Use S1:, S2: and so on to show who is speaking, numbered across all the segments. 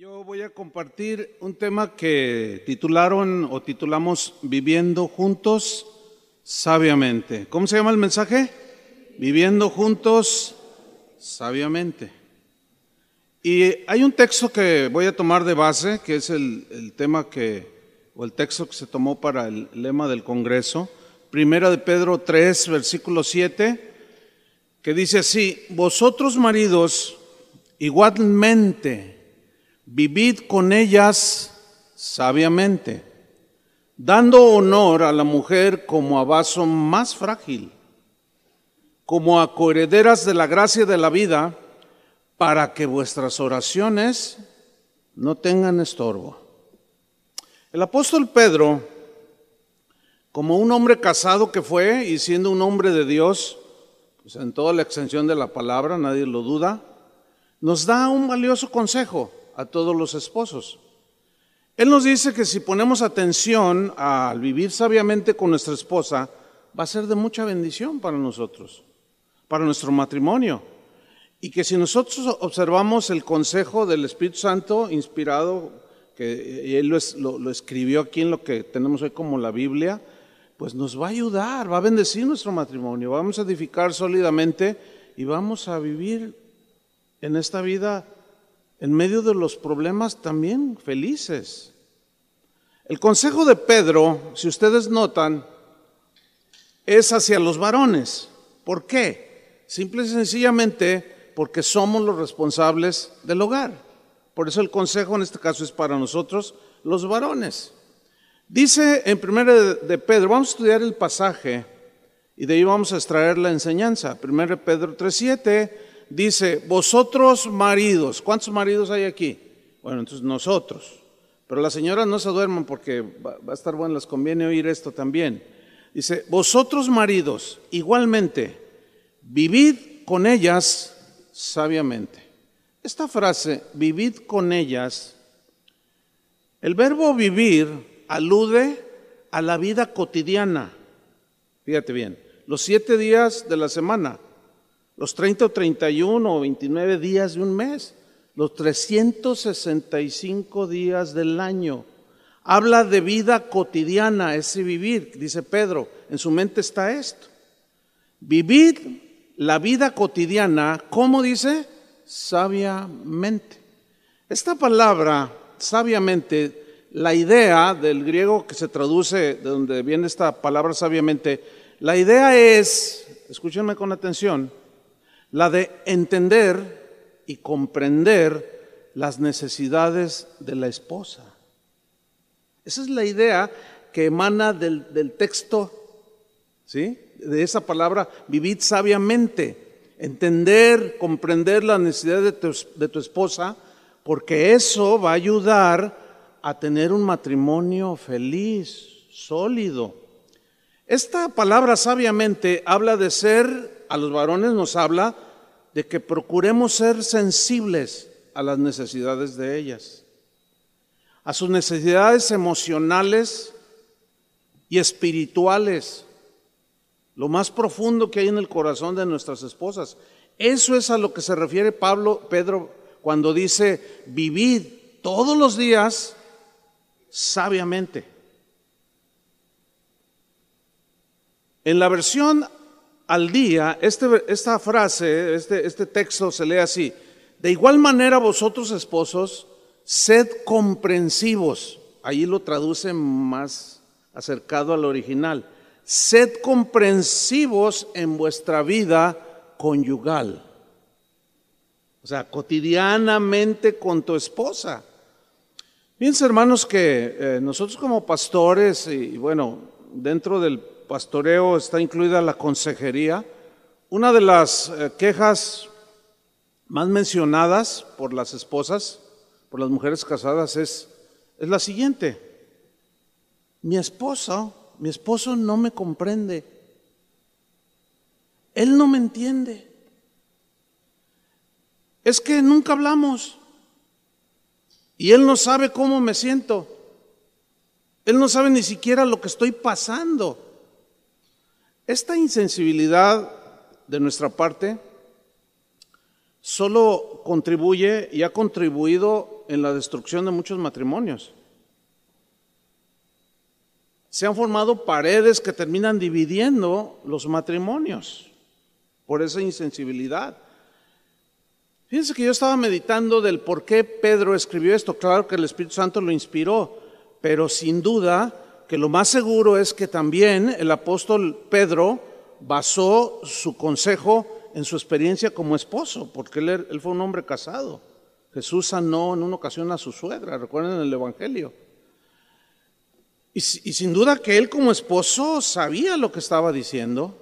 S1: Yo voy a compartir un tema que titularon o titulamos Viviendo juntos sabiamente. ¿Cómo se llama el mensaje? Viviendo juntos sabiamente. Y hay un texto que voy a tomar de base, que es el, tema que, o el texto que se tomó para el lema del Congreso, Primera de Pedro 3, versículo 7, que dice así, vosotros maridos igualmente, Vivid con ellas sabiamente, dando honor a la mujer como a vaso más frágil, como a coherederas de la gracia de la vida, para que vuestras oraciones no tengan estorbo. El apóstol Pedro, como un hombre casado que fue y siendo un hombre de Dios, pues en toda la extensión de la palabra, nadie lo duda, nos da un valioso consejo a todos los esposos. Él nos dice que si ponemos atención al vivir sabiamente con nuestra esposa, va a ser de mucha bendición para nosotros, para nuestro matrimonio. Y que si nosotros observamos el consejo del Espíritu Santo, inspirado, que Él lo, escribió aquí en lo que tenemos hoy como la Biblia, pues nos va a ayudar, va a bendecir nuestro matrimonio, vamos a edificar sólidamente y vamos a vivir en esta vida en medio de los problemas también felices. El consejo de Pedro, si ustedes notan, es hacia los varones. ¿Por qué? Simple y sencillamente porque somos los responsables del hogar. Por eso el consejo en este caso es para nosotros, los varones. Dice en 1 de Pedro, vamos a estudiar el pasaje y de ahí vamos a extraer la enseñanza. Primero Pedro 3.7 dice, vosotros maridos, ¿cuántos maridos hay aquí? Bueno, entonces nosotros. Pero las señoras no se duerman porque va, a estar bueno, les conviene oír esto también. Dice, vosotros maridos, igualmente, vivid con ellas sabiamente. Esta frase, vivid con ellas, el verbo vivir alude a la vida cotidiana. Fíjate bien, los siete días de la semana los 30 o 31 o 29 días de un mes, los 365 días del año. Habla de vida cotidiana, ese vivir, dice Pedro, en su mente está esto. Vivir la vida cotidiana, ¿cómo dice? Sabiamente. Esta palabra, sabiamente, la idea del griego que se traduce, de donde viene esta palabra sabiamente, la idea es, escúchenme con atención, la de entender y comprender las necesidades de la esposa. Esa es la idea que emana del, texto, ¿sí? de esa palabra, vivid sabiamente, entender, comprender las necesidades de tu esposa, porque eso va a ayudar a tener un matrimonio feliz, sólido. Esta palabra sabiamente habla de ser a los varones nos habla de que procuremos ser sensibles a las necesidades de ellas, a sus necesidades emocionales y espirituales, lo más profundo que hay en el corazón de nuestras esposas. Eso es a lo que se refiere Pablo Pedro cuando dice vivid todos los días sabiamente. En la versión al día, este, esta frase, este, este, texto se lee así. De igual manera vosotros esposos, sed comprensivos. Ahí lo traduce más acercado al original. Sed comprensivos en vuestra vida conyugal. O sea, cotidianamente con tu esposa. Fíjense, hermanos, que eh, nosotros como pastores, y bueno, dentro del pastoreo está incluida la consejería. Una de las eh, quejas más mencionadas por las esposas, por las mujeres casadas, es, es la siguiente. Mi esposo, mi esposo no me comprende. Él no me entiende. Es que nunca hablamos. Y él no sabe cómo me siento. Él no sabe ni siquiera lo que estoy pasando. Esta insensibilidad de nuestra parte solo contribuye y ha contribuido en la destrucción de muchos matrimonios. Se han formado paredes que terminan dividiendo los matrimonios por esa insensibilidad. Fíjense que yo estaba meditando del por qué Pedro escribió esto. Claro que el Espíritu Santo lo inspiró, pero sin duda que lo más seguro es que también el apóstol Pedro basó su consejo en su experiencia como esposo, porque él, er, fue un hombre casado. Jesús sanó en una ocasión a su suegra, recuerden el Evangelio. Y, y, sin duda que él como esposo sabía lo que estaba diciendo,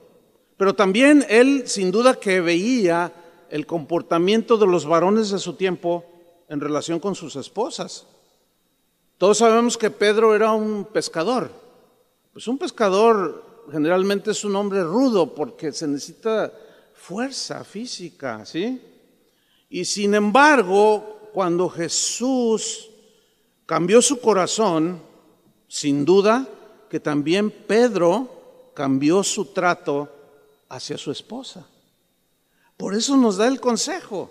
S1: pero también él sin duda que veía el comportamiento de los varones de su tiempo en relación con sus esposas. Todos sabemos que Pedro era un pescador. Pues un pescador generalmente es un hombre rudo porque se necesita fuerza física, ¿sí? Y sin embargo, cuando Jesús cambió su corazón, sin duda que también Pedro cambió su trato hacia su esposa. Por eso nos da el consejo.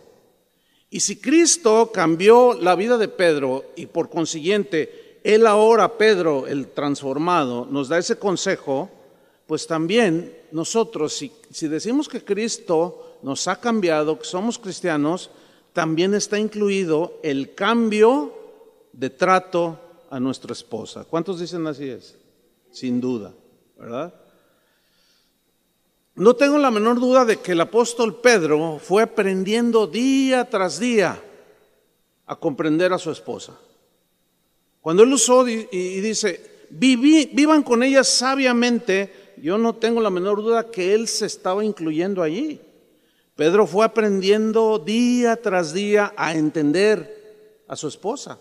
S1: Y si Cristo cambió la vida de Pedro y por consiguiente él ahora, Pedro el transformado, nos da ese consejo, pues también nosotros, si, decimos que Cristo nos ha cambiado, que somos cristianos, también está incluido el cambio de trato a nuestra esposa. ¿Cuántos dicen así es? Sin duda, ¿verdad? No tengo la menor duda de que el apóstol Pedro fue aprendiendo día tras día a comprender a su esposa. Cuando él usó y, dice, Viví, vivan con ella sabiamente, yo no tengo la menor duda que él se estaba incluyendo allí. Pedro fue aprendiendo día tras día a entender a su esposa,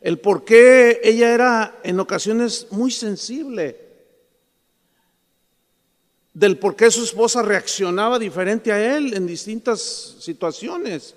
S1: el por qué ella era en ocasiones muy sensible del por qué su esposa reaccionaba diferente a él en distintas situaciones.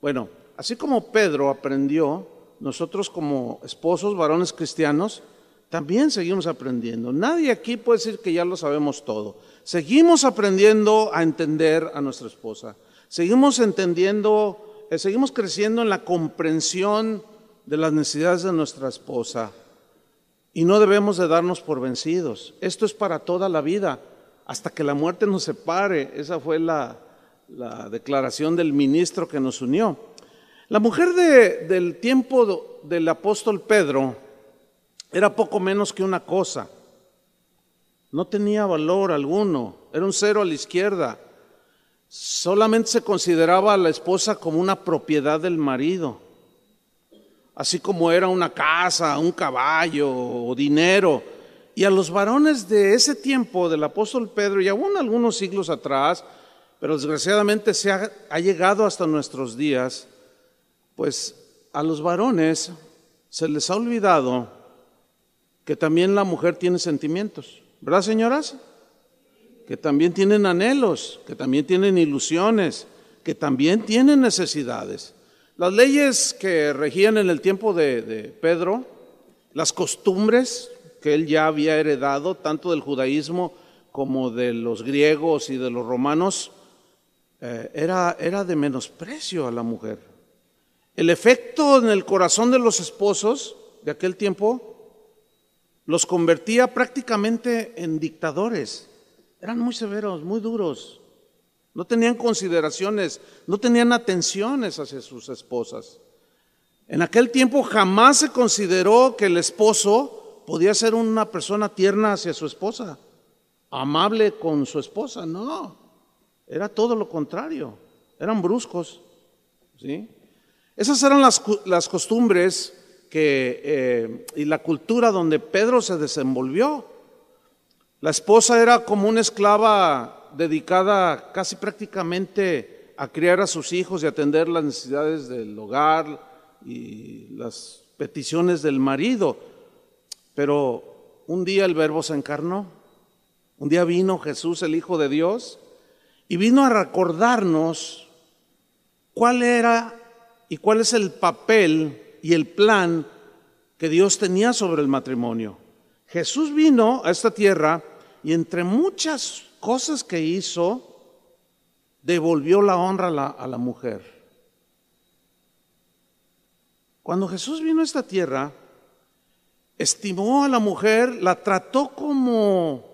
S1: Bueno, así como Pedro aprendió, nosotros como esposos, varones cristianos, también seguimos aprendiendo. Nadie aquí puede decir que ya lo sabemos todo. Seguimos aprendiendo a entender a nuestra esposa. Seguimos entendiendo, eh, seguimos creciendo en la comprensión de las necesidades de nuestra esposa. Y no debemos de darnos por vencidos. Esto es para toda la vida hasta que la muerte nos separe. Esa fue la, declaración del ministro que nos unió. La mujer del tiempo del apóstol Pedro era poco menos que una cosa. No tenía valor alguno, era un cero a la izquierda. Solamente se consideraba a la esposa como una propiedad del marido, así como era una casa, un caballo o dinero y a los varones de ese tiempo del apóstol Pedro y aún algunos siglos atrás, pero desgraciadamente se ha, llegado hasta nuestros días, pues a los varones se les ha olvidado que también la mujer tiene sentimientos, ¿verdad señoras? Que también tienen anhelos, que también tienen ilusiones, que también tienen necesidades. Las leyes que regían en el tiempo de Pedro, las costumbres, que él ya había heredado tanto del judaísmo como de los griegos y de los romanos, eh, era, era de menosprecio a la mujer. El efecto en el corazón de los esposos de aquel tiempo los convertía prácticamente en dictadores. Eran muy severos, muy duros. No tenían consideraciones, no tenían atenciones hacia sus esposas. En aquel tiempo jamás se consideró que el esposo podía ser una persona tierna hacia su esposa, amable con su esposa, no, era todo lo contrario, eran bruscos. ¿sí? Esas eran las, costumbres que, eh, y la cultura donde Pedro se desenvolvió. La esposa era como una esclava dedicada casi prácticamente a criar a sus hijos y atender las necesidades del hogar y las peticiones del marido pero un día el verbo se encarnó, un día vino Jesús, el Hijo de Dios, y vino a recordarnos cuál era y cuál es el papel y el plan que Dios tenía sobre el matrimonio. Jesús vino a esta tierra y entre muchas cosas que hizo, devolvió la honra a la, a la mujer. Cuando Jesús vino a esta tierra, estimó a la mujer, la trató como,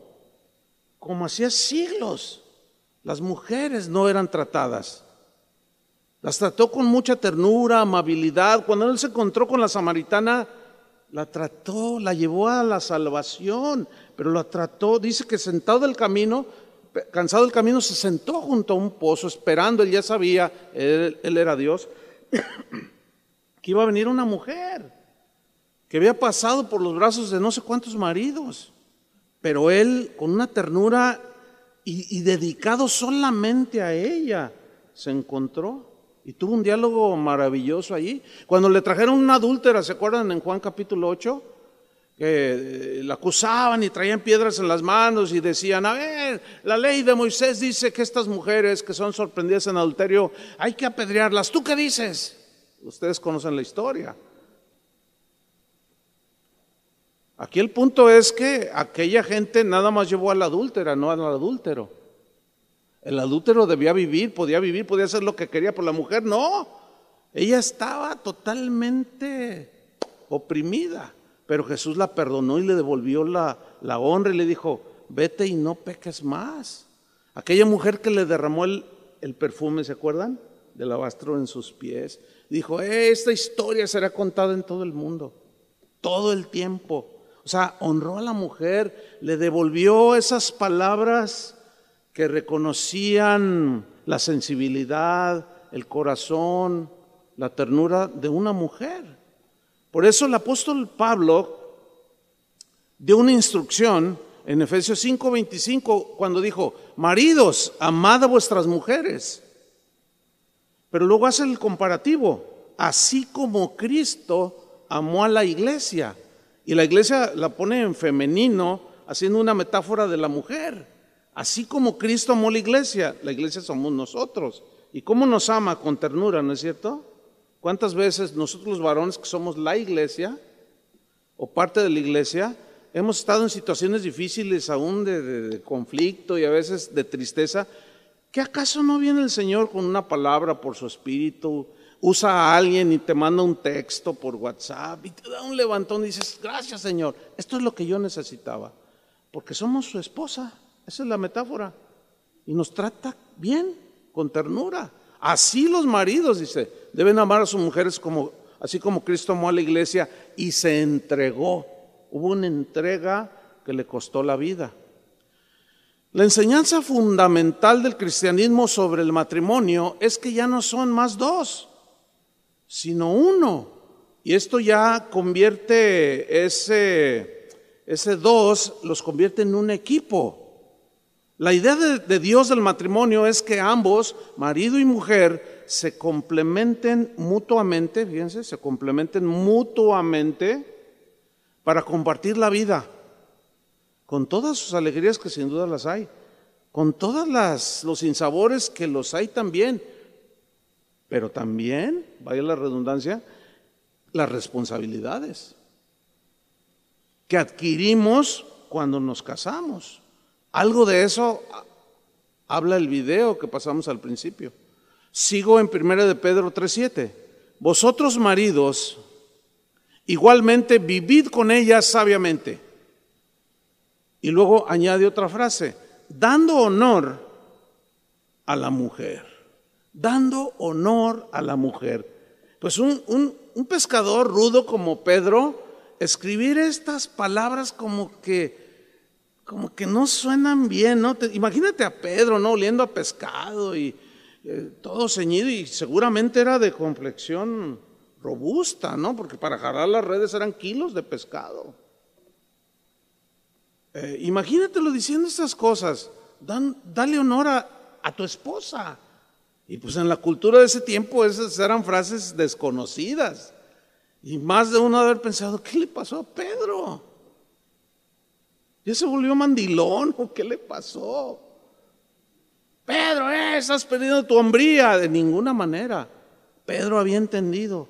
S1: como hacía siglos. Las mujeres no eran tratadas. Las trató con mucha ternura, amabilidad. Cuando él se encontró con la samaritana, la trató, la llevó a la salvación, pero la trató, dice que sentado del camino, cansado del camino, se sentó junto a un pozo esperando, él ya sabía, él era Dios, que iba a venir una mujer que había pasado por los brazos de no sé cuántos maridos, pero él con una ternura y, dedicado solamente a ella se encontró y tuvo un diálogo maravilloso allí. Cuando le trajeron una adúltera, ¿se acuerdan en Juan capítulo 8? que eh, la acusaban y traían piedras en las manos y decían, a ver, la ley de Moisés dice que estas mujeres que son sorprendidas en adulterio hay que apedrearlas. ¿Tú qué dices? Ustedes conocen la historia. Aquí el punto es que aquella gente nada más llevó a la adúltera, no al adúltero. El adúltero debía vivir, podía vivir, podía hacer lo que quería, por la mujer no. Ella estaba totalmente oprimida, pero Jesús la perdonó y le devolvió la, la honra y le dijo, vete y no peques más. Aquella mujer que le derramó el, el perfume, ¿se acuerdan? Del alabastro en sus pies. Dijo, esta historia será contada en todo el mundo, todo el tiempo. O sea, honró a la mujer, le devolvió esas palabras que reconocían la sensibilidad, el corazón, la ternura de una mujer. Por eso el apóstol Pablo dio una instrucción en Efesios 5:25 cuando dijo, maridos, amad a vuestras mujeres. Pero luego hace el comparativo, así como Cristo amó a la iglesia y la iglesia la pone en femenino, haciendo una metáfora de la mujer. Así como Cristo amó la iglesia, la iglesia somos nosotros. ¿Y cómo nos ama? Con ternura, ¿no es cierto? ¿Cuántas veces nosotros los varones que somos la iglesia o parte de la iglesia, hemos estado en situaciones difíciles aún de, conflicto y a veces de tristeza? ¿Qué acaso no viene el Señor con una palabra por su espíritu usa a alguien y te manda un texto por WhatsApp y te da un levantón y dices, gracias Señor, esto es lo que yo necesitaba, porque somos su esposa, esa es la metáfora, y nos trata bien, con ternura. Así los maridos, dice, deben amar a sus mujeres como, así como Cristo amó a la iglesia y se entregó. Hubo una entrega que le costó la vida. La enseñanza fundamental del cristianismo sobre el matrimonio es que ya no son más dos, sino uno. Y esto ya convierte ese, ese dos, los convierte en un equipo. La idea de, Dios del matrimonio es que ambos, marido y mujer, se complementen mutuamente, fíjense, se complementen mutuamente para compartir la vida, con todas sus alegrías que sin duda las hay, con todas los insabores que los hay también, pero también, vaya la redundancia, las responsabilidades que adquirimos cuando nos casamos. Algo de eso habla el video que pasamos al principio. Sigo en Primera de Pedro 3:7. Vosotros maridos, igualmente vivid con ellas sabiamente. Y luego añade otra frase, dando honor a la mujer dando honor a la mujer. Pues un, pescador rudo como Pedro, escribir estas palabras como que como que no suenan bien, ¿no? imagínate a Pedro, ¿no? Oliendo a pescado y eh, todo ceñido y seguramente era de complexión robusta, ¿no? Porque para jalar las redes eran kilos de pescado. Eh, imagínatelo diciendo estas cosas. Dan, dale honor a tu esposa. Y pues en la cultura de ese tiempo esas eran frases desconocidas. Y más de uno haber pensado, ¿qué le pasó a Pedro? ¿Ya se volvió mandilón o qué le pasó? Pedro, eh, estás perdiendo tu hombría. De ninguna manera. Pedro había entendido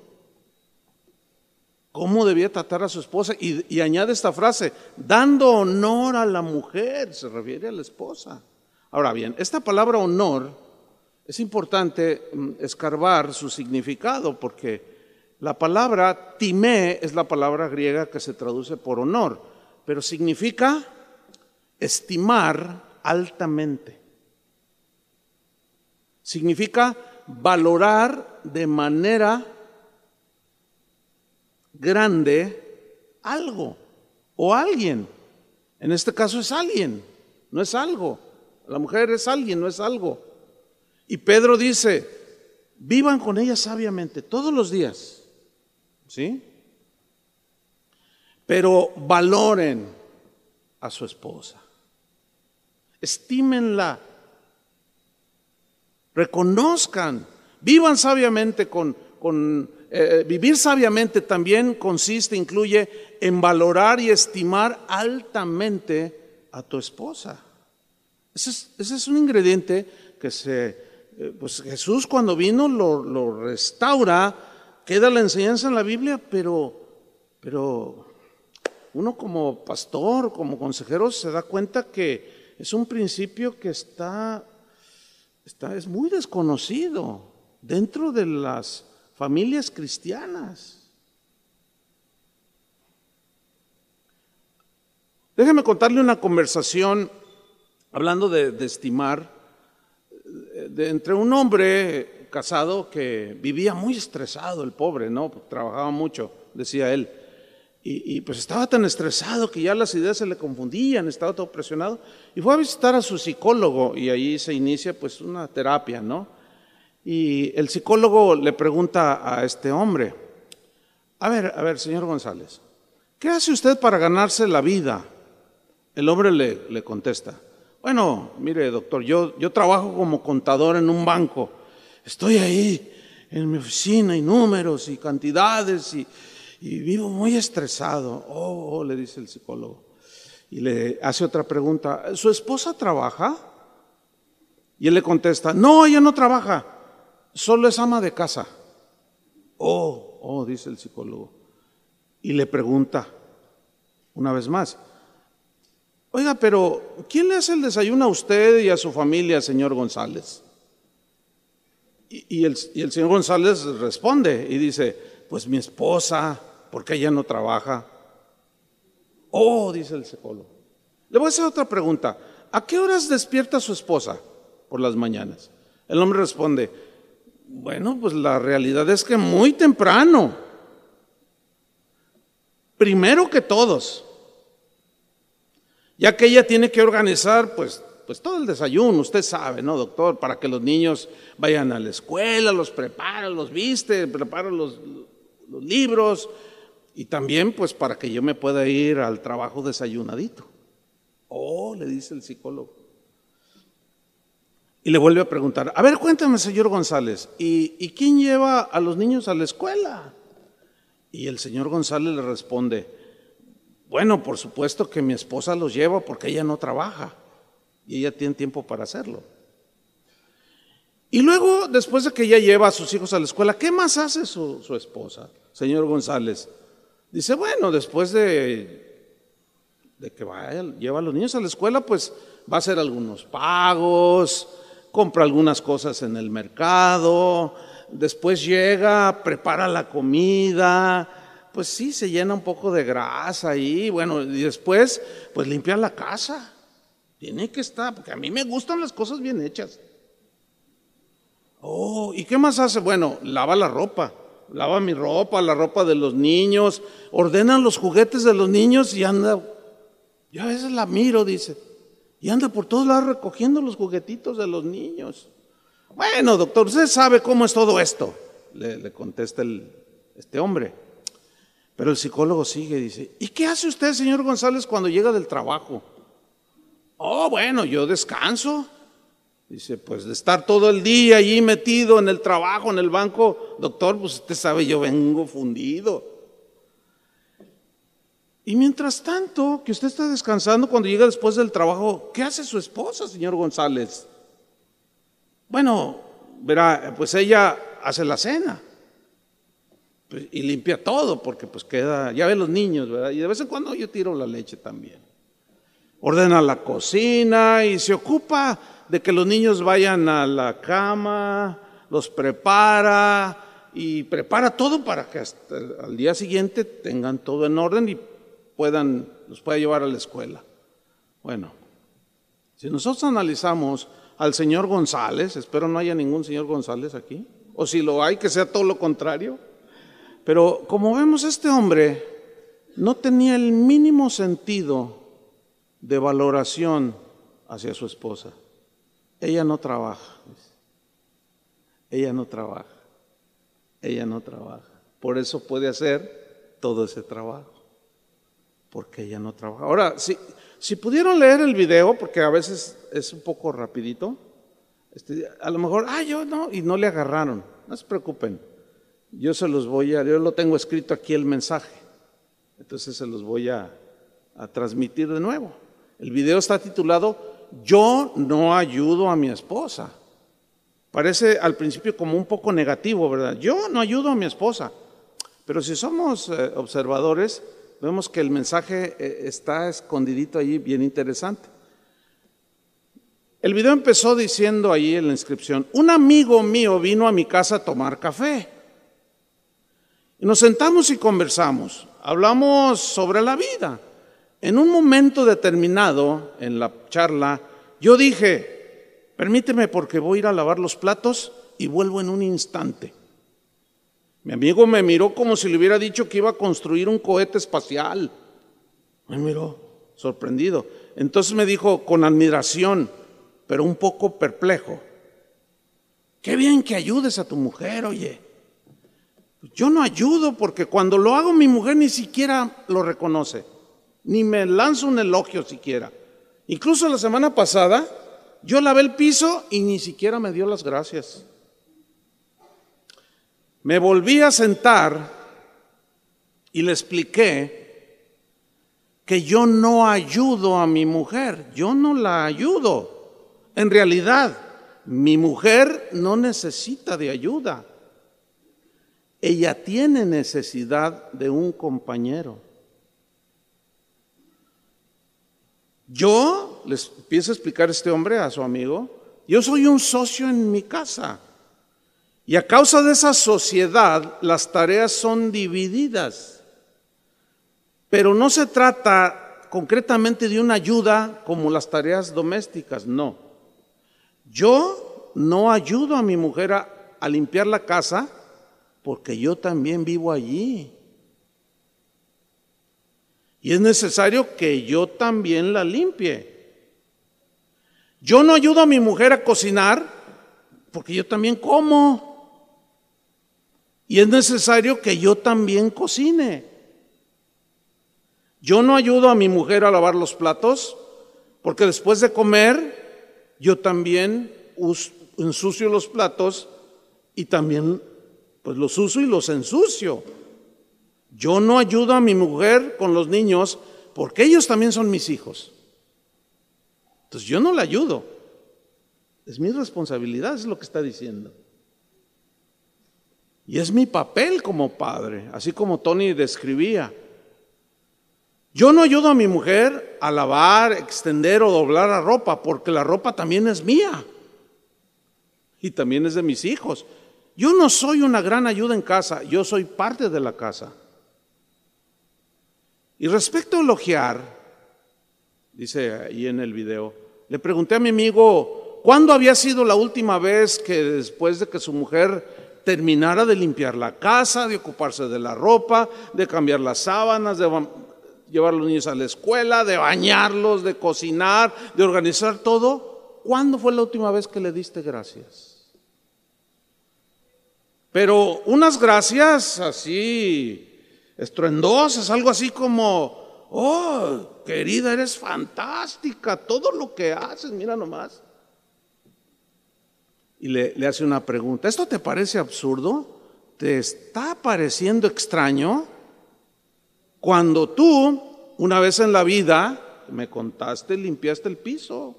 S1: cómo debía tratar a su esposa. y, añade esta frase, dando honor a la mujer, se refiere a la esposa. Ahora bien, esta palabra honor es importante mm, escarbar su significado porque la palabra timé es la palabra griega que se traduce por honor, pero significa estimar altamente. Significa valorar de manera grande algo o alguien. En este caso es alguien, no es algo. La mujer es alguien, no es algo. Y Pedro dice, vivan con ella sabiamente todos los días, ¿sí? Pero valoren a su esposa, estímenla, reconozcan, vivan sabiamente con, con eh, vivir sabiamente también consiste, incluye en valorar y estimar altamente a tu esposa. ese es un ingrediente que se eh, pues Jesús cuando vino lo, restaura, queda la enseñanza en la Biblia, pero, pero uno como pastor, como consejero, se da cuenta que es un principio que está, está es muy desconocido dentro de las familias cristianas. Déjeme contarle una conversación hablando de estimar entre un hombre casado que vivía muy estresado, el pobre, ¿no? Trabajaba mucho, decía él. Y, pues estaba tan estresado que ya las ideas se le confundían, estaba todo presionado. Y fue a visitar a su psicólogo y ahí se inicia pues una terapia, ¿no? Y el psicólogo le pregunta a este hombre, a ver, a ver, señor González, ¿qué hace usted para ganarse la vida? El hombre le, le contesta, bueno, mire, doctor, yo, yo trabajo como contador en un banco. Estoy ahí en mi oficina y números y cantidades y, y vivo muy estresado. Oh, oh, le dice el psicólogo. Y le hace otra pregunta. ¿Su esposa trabaja? Y él le contesta, no, ella no trabaja, solo es ama de casa. Oh, oh, dice el psicólogo. Y le pregunta, una vez más, Oiga, pero ¿quién le hace el desayuno a usted y a su familia, señor González? Y, el, señor González responde y dice, pues mi esposa, porque ella no trabaja. Oh, dice el psicólogo. Le voy a hacer otra pregunta. ¿A qué horas despierta su esposa? Por las mañanas. El hombre responde, bueno, pues la realidad es que muy temprano. Primero que todos ya que ella tiene que organizar pues, pues todo el desayuno, usted sabe, ¿no, doctor? Para que los niños vayan a la escuela, los prepara, los viste, prepara los, libros y también pues para que yo me pueda ir al trabajo desayunadito. Oh, le dice el psicólogo. Y le vuelve a preguntar, a ver, cuéntame, señor González, ¿y, quién lleva a los niños a la escuela? Y el señor González le responde, bueno, por supuesto que mi esposa los lleva porque ella no trabaja y ella tiene tiempo para hacerlo. Y luego, después de que ella lleva a sus hijos a la escuela, ¿qué más hace su, esposa, señor González? Dice, bueno, después de, de que lleva a los niños a la escuela, pues va a hacer algunos pagos, compra algunas cosas en el mercado, después llega, prepara la comida, pues sí, se llena un poco de grasa ahí, bueno, y después, pues limpia la casa. Tiene que estar, porque a mí me gustan las cosas bien hechas. Oh, ¿y qué más hace? Bueno, lava la ropa, lava mi ropa, la ropa de los niños, ordenan los juguetes de los niños y anda, yo a veces la miro, dice, y anda por todos lados recogiendo los juguetitos de los niños. Bueno, doctor, usted sabe cómo es todo esto, le, le contesta el, este hombre. Pero el psicólogo sigue y dice, ¿y qué hace usted, señor González, cuando llega del trabajo? Oh, bueno, yo descanso. Dice, pues de estar todo el día allí metido en el trabajo, en el banco, doctor, pues usted sabe, yo vengo fundido. Y mientras tanto, que usted está descansando cuando llega después del trabajo, ¿qué hace su esposa, señor González? Bueno, verá, pues ella hace la cena. Pues, y limpia todo, porque pues queda, ya ven los niños, ¿verdad? Y de vez en cuando yo tiro la leche también. Ordena la cocina y se ocupa de que los niños vayan a la cama, los prepara y prepara todo para que hasta al día siguiente tengan todo en orden y puedan, los pueda llevar a la escuela. Bueno, si nosotros analizamos al señor González, espero no haya ningún señor González aquí, o si lo hay, que sea todo lo contrario. Pero como vemos, este hombre no tenía el mínimo sentido de valoración hacia su esposa. Ella no trabaja. Ella no trabaja. Ella no trabaja. Por eso puede hacer todo ese trabajo. Porque ella no trabaja. Ahora, si, si pudieron leer el video, porque a veces es un poco rapidito, este, a lo mejor, ah, yo no, y no le agarraron. No se preocupen. Yo se los voy a, yo lo tengo escrito aquí el mensaje, entonces se los voy a, transmitir de nuevo. El video está titulado Yo no ayudo a mi esposa. Parece al principio como un poco negativo, ¿verdad? Yo no ayudo a mi esposa. Pero si somos eh, observadores, vemos que el mensaje eh, está escondidito ahí, bien interesante. El video empezó diciendo ahí en la inscripción, un amigo mío vino a mi casa a tomar café. Y nos sentamos y conversamos, hablamos sobre la vida. En un momento determinado en la charla, yo dije, permíteme porque voy a ir a lavar los platos y vuelvo en un instante. Mi amigo me miró como si le hubiera dicho que iba a construir un cohete espacial. Me miró, sorprendido. Entonces me dijo con admiración, pero un poco perplejo, qué bien que ayudes a tu mujer, oye. Yo no ayudo porque cuando lo hago mi mujer ni siquiera lo reconoce, ni me lanza un elogio siquiera. Incluso la semana pasada yo lavé el piso y ni siquiera me dio las gracias. Me volví a sentar y le expliqué que yo no ayudo a mi mujer, yo no la ayudo. En realidad, mi mujer no necesita de ayuda. Ella tiene necesidad de un compañero. Yo, les empiezo a explicar este hombre a su amigo, yo soy un socio en mi casa. Y a causa de esa sociedad, las tareas son divididas. Pero no se trata concretamente de una ayuda como las tareas domésticas, no. Yo no ayudo a mi mujer a, a limpiar la casa porque yo también vivo allí. Y es necesario que yo también la limpie. Yo no ayudo a mi mujer a cocinar porque yo también como. Y es necesario que yo también cocine. Yo no ayudo a mi mujer a lavar los platos porque después de comer yo también ensucio los platos y también pues los uso y los ensucio. Yo no ayudo a mi mujer con los niños porque ellos también son mis hijos. Entonces yo no la ayudo. Es mi responsabilidad, es lo que está diciendo. Y es mi papel como padre, así como Tony describía. Yo no ayudo a mi mujer a lavar, extender o doblar la ropa, porque la ropa también es mía. Y también es de mis hijos. Yo no soy una gran ayuda en casa, yo soy parte de la casa. Y respecto a elogiar, dice ahí en el video, le pregunté a mi amigo, ¿cuándo había sido la última vez que después de que su mujer terminara de limpiar la casa, de ocuparse de la ropa, de cambiar las sábanas, de llevar a los niños a la escuela, de bañarlos, de cocinar, de organizar todo? ¿Cuándo fue la última vez que le diste gracias? pero unas gracias así estruendosas, algo así como, oh, querida, eres fantástica, todo lo que haces, mira nomás. Y le, hace una pregunta, ¿esto te parece absurdo? ¿Te está pareciendo extraño? Cuando tú, una vez en la vida, me contaste, limpiaste el piso.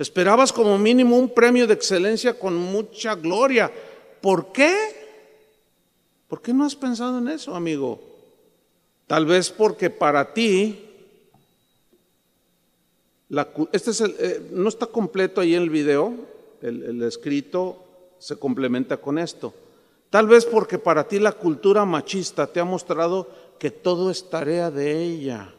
S1: Esperabas como mínimo un premio de excelencia con mucha gloria. ¿Por qué? ¿Por qué no has pensado en eso, amigo? Tal vez porque para ti, este eh, no está completo ahí en el video, el escrito se complementa con esto. Tal vez porque para ti la cultura machista te ha mostrado que todo es tarea de ella.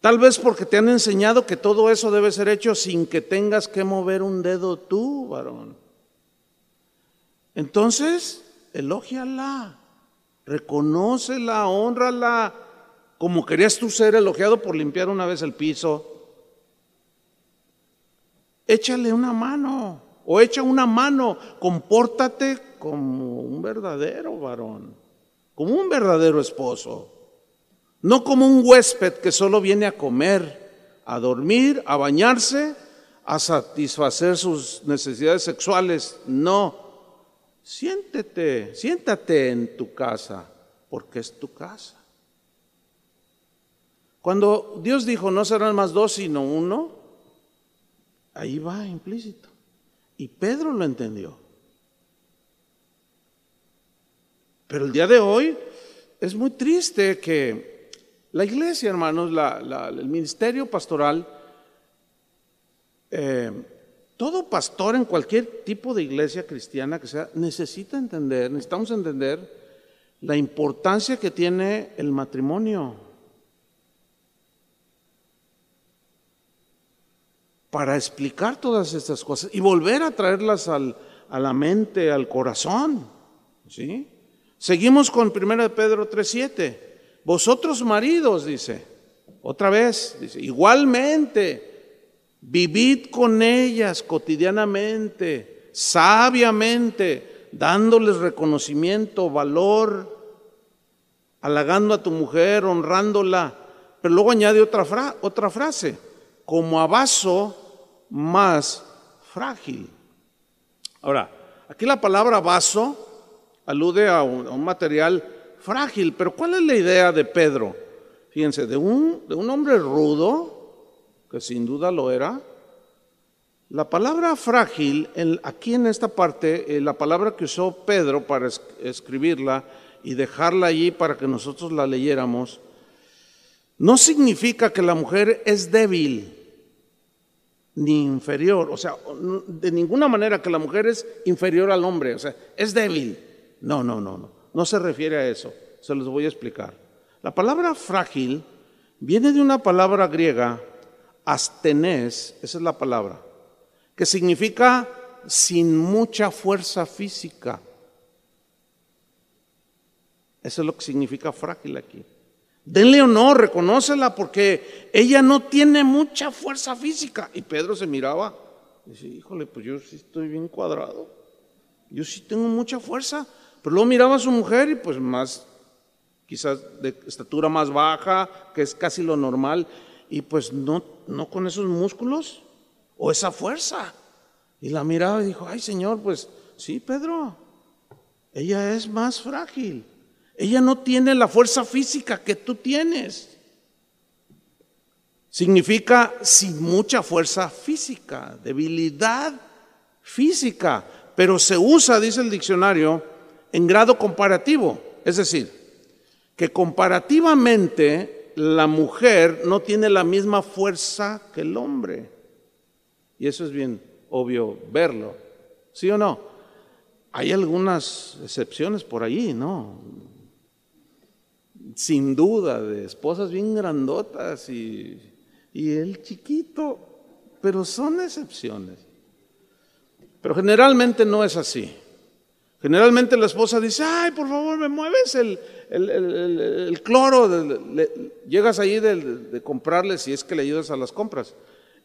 S1: Tal vez porque te han enseñado que todo eso debe ser hecho sin que tengas que mover un dedo tú, varón. Entonces, elógiala, reconócela, honrala, como querías tú ser elogiado por limpiar una vez el piso. Échale una mano o echa una mano, compórtate como un verdadero varón, como un verdadero esposo. No como un huésped que solo viene a comer, a dormir, a bañarse, a satisfacer sus necesidades sexuales. No. Siéntete, siéntate en tu casa, porque es tu casa. Cuando Dios dijo, no serán más dos, sino uno, ahí va implícito. Y Pedro lo entendió. Pero el día de hoy es muy triste que la iglesia, hermanos, el ministerio pastoral, eh, todo pastor en cualquier tipo de iglesia cristiana que sea, necesita entender, necesitamos entender la importancia que tiene el matrimonio para explicar todas estas cosas y volver a traerlas al, a la mente, al corazón. ¿sí? Seguimos con 1 Pedro 3.7. Vosotros maridos, dice, otra vez, dice, igualmente, vivid con ellas cotidianamente, sabiamente, dándoles reconocimiento, valor, halagando a tu mujer, honrándola. Pero luego añade otra, otra frase, como a más frágil. Ahora, aquí la palabra vaso alude a un, a un material frágil, pero ¿cuál es la idea de Pedro? Fíjense, de un, de un hombre rudo, que sin duda lo era, la palabra frágil, aquí en esta parte, eh, la palabra que usó Pedro para escribirla y dejarla allí para que nosotros la leyéramos, no significa que la mujer es débil ni inferior, o sea, de ninguna manera que la mujer es inferior al hombre, o sea, es débil. No, no, no, no no se refiere a eso. Se los voy a explicar. La palabra frágil viene de una palabra griega, astenés, esa es la palabra, que significa sin mucha fuerza física. Eso es lo que significa frágil aquí. Denle honor, reconócela, porque ella no tiene mucha fuerza física. Y Pedro se miraba, y dice, híjole, pues yo sí estoy bien cuadrado. Yo sí tengo mucha fuerza, pero luego miraba a su mujer y pues más, quizás de estatura más baja, que es casi lo normal, y pues no, no con esos músculos o esa fuerza. Y la miraba y dijo, ay Señor, pues sí, Pedro, ella es más frágil. Ella no tiene la fuerza física que tú tienes. Significa sin mucha fuerza física, debilidad física, pero se usa, dice el diccionario, en grado comparativo. Es decir, que comparativamente la mujer no tiene la misma fuerza que el hombre. Y eso es bien obvio verlo. ¿Sí o no? Hay algunas excepciones por allí, ¿no? Sin duda, de esposas bien grandotas y, y el chiquito, pero son excepciones. Pero generalmente no es así. Generalmente la esposa dice, ay, por favor, me mueves el, cloro. llegas ahí de, comprarle, si es que le ayudas a las compras,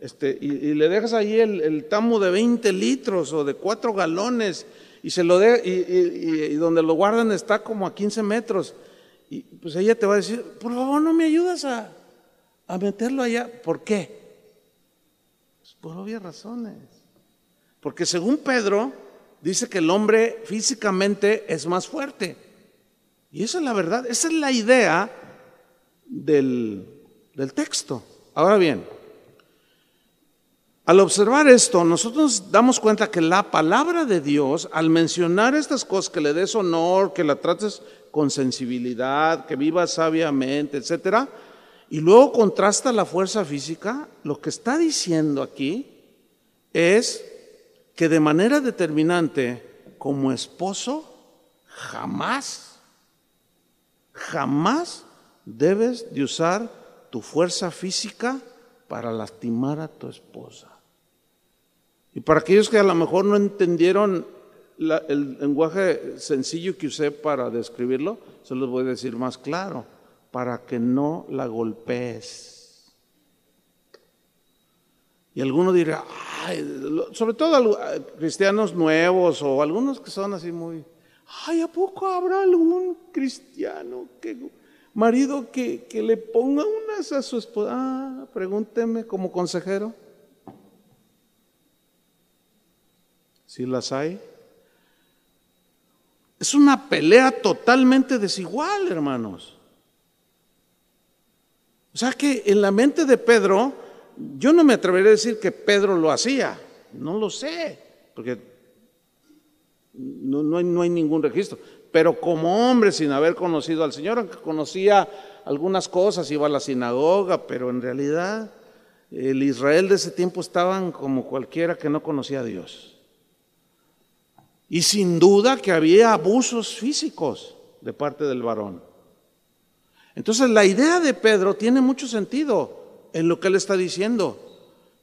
S1: este, y, le dejas ahí el, tamo de 20 litros o de 4 galones, y, se lo y, donde lo guardan está como a 15 metros. Y pues ella te va a decir, por favor, no me ayudas a, a meterlo allá. ¿Por qué? Pues por obvias razones. Porque según Pedro, dice que el hombre físicamente es más fuerte. Y esa es la verdad, esa es la idea del, texto. Ahora bien, al observar esto, nosotros damos cuenta que la palabra de Dios, al mencionar estas cosas, que le des honor, que la trates con sensibilidad, que vivas sabiamente, etcétera, y luego contrasta la fuerza física, lo que está diciendo aquí es que de manera determinante como esposo jamás, jamás debes de usar tu fuerza física para lastimar a tu esposa. Y para aquellos que a lo mejor no entendieron el lenguaje sencillo que usé para describirlo, se los voy a decir más claro, para que no la golpees. Y alguno dirá, sobre todo eh, cristianos nuevos o algunos que son así muy, ay, ¿a poco habrá algún cristiano que marido que, le ponga unas a su esposa? Ah, pregúnteme como consejero. Si las hay. Es una pelea totalmente desigual, hermanos. O sea que en la mente de Pedro, yo no me atreveré a decir que Pedro lo hacía, no lo sé, porque no, no, hay, no hay ningún registro. Pero como hombre, sin haber conocido al Señor, aunque conocía algunas cosas, iba a la sinagoga, pero en realidad el Israel de ese tiempo estaban como cualquiera que no conocía a Dios. Y sin duda que había abusos físicos de parte del varón. Entonces la idea de Pedro tiene mucho sentido. En lo que él está diciendo.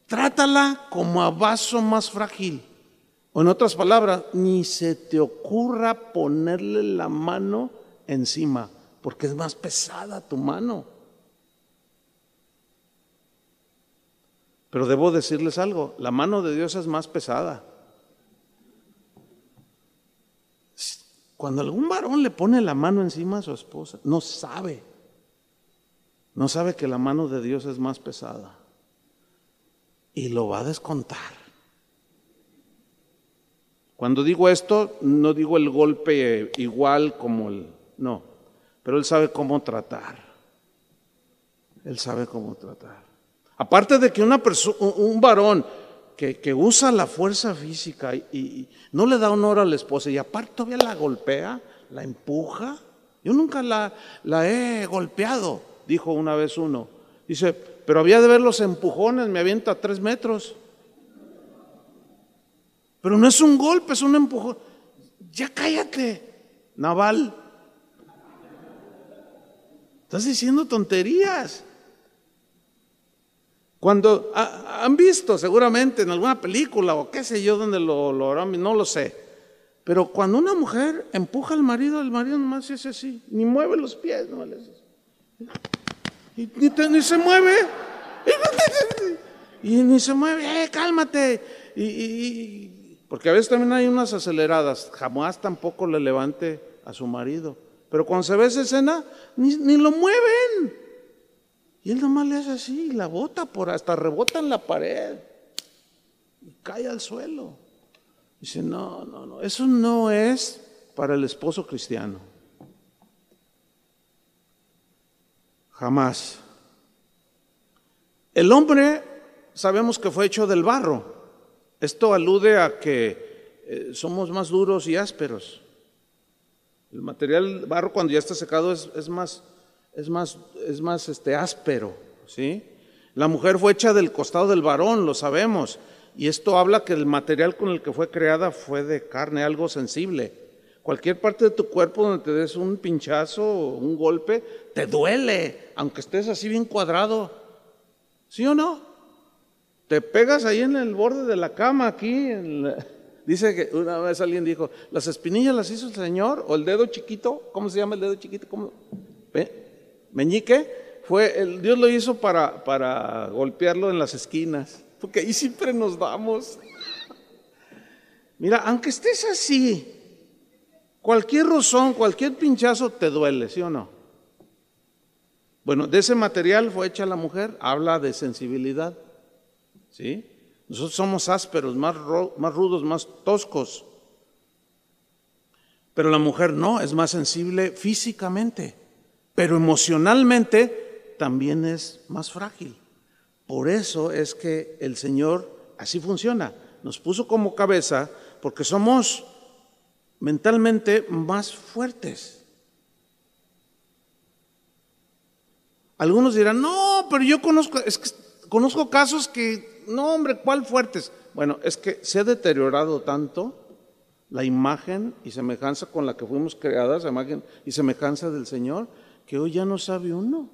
S1: Trátala como a vaso más frágil. O en otras palabras, ni se te ocurra ponerle la mano encima, porque es más pesada tu mano. Pero debo decirles algo, la mano de Dios es más pesada. Cuando algún varón le pone la mano encima a su esposa, no sabe no sabe que la mano de Dios es más pesada. Y lo va a descontar. Cuando digo esto, no digo el golpe igual como el... No, pero él sabe cómo tratar. Él sabe cómo tratar. Aparte de que una persona, un varón que, usa la fuerza física y, no le da honor a la esposa y aparte todavía la golpea, la empuja. Yo nunca la, la he golpeado dijo una vez uno. Dice, pero había de ver los empujones, me aviento a tres metros. Pero no es un golpe, es un empujón. Ya cállate, Naval. Estás diciendo tonterías. Cuando ah, han visto seguramente en alguna película o qué sé yo donde lo, no lo sé. Pero cuando una mujer empuja al marido, el marido nomás es así, ni mueve los pies, no le y ni, se mueve. Eh, y ni se mueve, cálmate. Y, porque a veces también hay unas aceleradas. Jamás tampoco le levante a su marido. Pero cuando se ve esa escena, ni, lo mueven. Y él nomás le hace así, la bota por hasta rebota en la pared. Y cae al suelo. Dice, no, no, no, eso no es para el esposo cristiano. Jamás. El hombre sabemos que fue hecho del barro. Esto alude a que eh, somos más duros y ásperos. El material barro cuando ya está secado es, más, es más, es más este, áspero. ¿sí? La mujer fue hecha del costado del varón, lo sabemos. Y esto habla que el material con el que fue creada fue de carne, algo sensible. Cualquier parte de tu cuerpo donde te des un pinchazo o un golpe, te duele, aunque estés así bien cuadrado. ¿Sí o no? Te pegas ahí en el borde de la cama, aquí. Dice que una vez alguien dijo, ¿las espinillas las hizo el Señor? ¿O el dedo chiquito? ¿Cómo se llama el dedo chiquito? ¿Meñique? Fue, el, Dios lo hizo para, para golpearlo en las esquinas, porque ahí siempre nos damos. Mira, aunque estés así, Cualquier rozón, cualquier pinchazo te duele, ¿sí o no? Bueno, de ese material fue hecha la mujer, habla de sensibilidad, ¿sí? Nosotros somos ásperos, más, más rudos, más toscos. Pero la mujer no, es más sensible físicamente, pero emocionalmente también es más frágil. Por eso es que el Señor así funciona. Nos puso como cabeza porque somos mentalmente más fuertes. Algunos dirán, no, pero yo conozco, es que, conozco casos que, no hombre, ¿cuál fuertes? Bueno, es que se ha deteriorado tanto la imagen y semejanza con la que fuimos creadas, la imagen y semejanza del Señor, que hoy ya no sabe uno.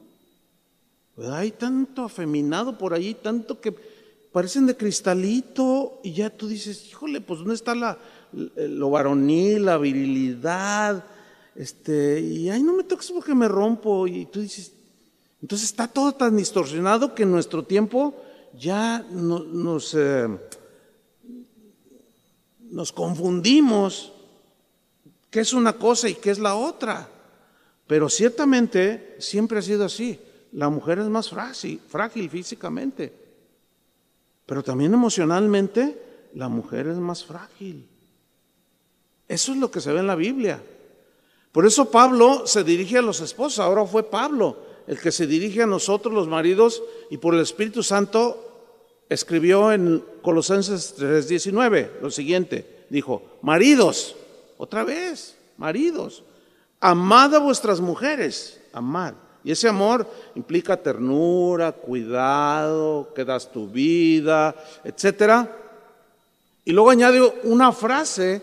S1: Pues hay tanto afeminado por ahí, tanto que parecen de cristalito y ya tú dices, híjole, pues ¿dónde está la, lo varonil, la virilidad, este, y ay, no me toques porque me rompo. Y tú dices, entonces está todo tan distorsionado que en nuestro tiempo ya nos, eh, nos confundimos qué es una cosa y qué es la otra. Pero ciertamente siempre ha sido así. La mujer es más frágil físicamente, pero también emocionalmente la mujer es más frágil. Eso es lo que se ve en la Biblia. Por eso Pablo se dirige a los esposos, ahora fue Pablo el que se dirige a nosotros los maridos y por el Espíritu Santo escribió en Colosenses 3:19 lo siguiente, dijo, maridos, otra vez, maridos, amad a vuestras mujeres, amad. Y ese amor implica ternura, cuidado, que das tu vida, etc. Y luego añadió una frase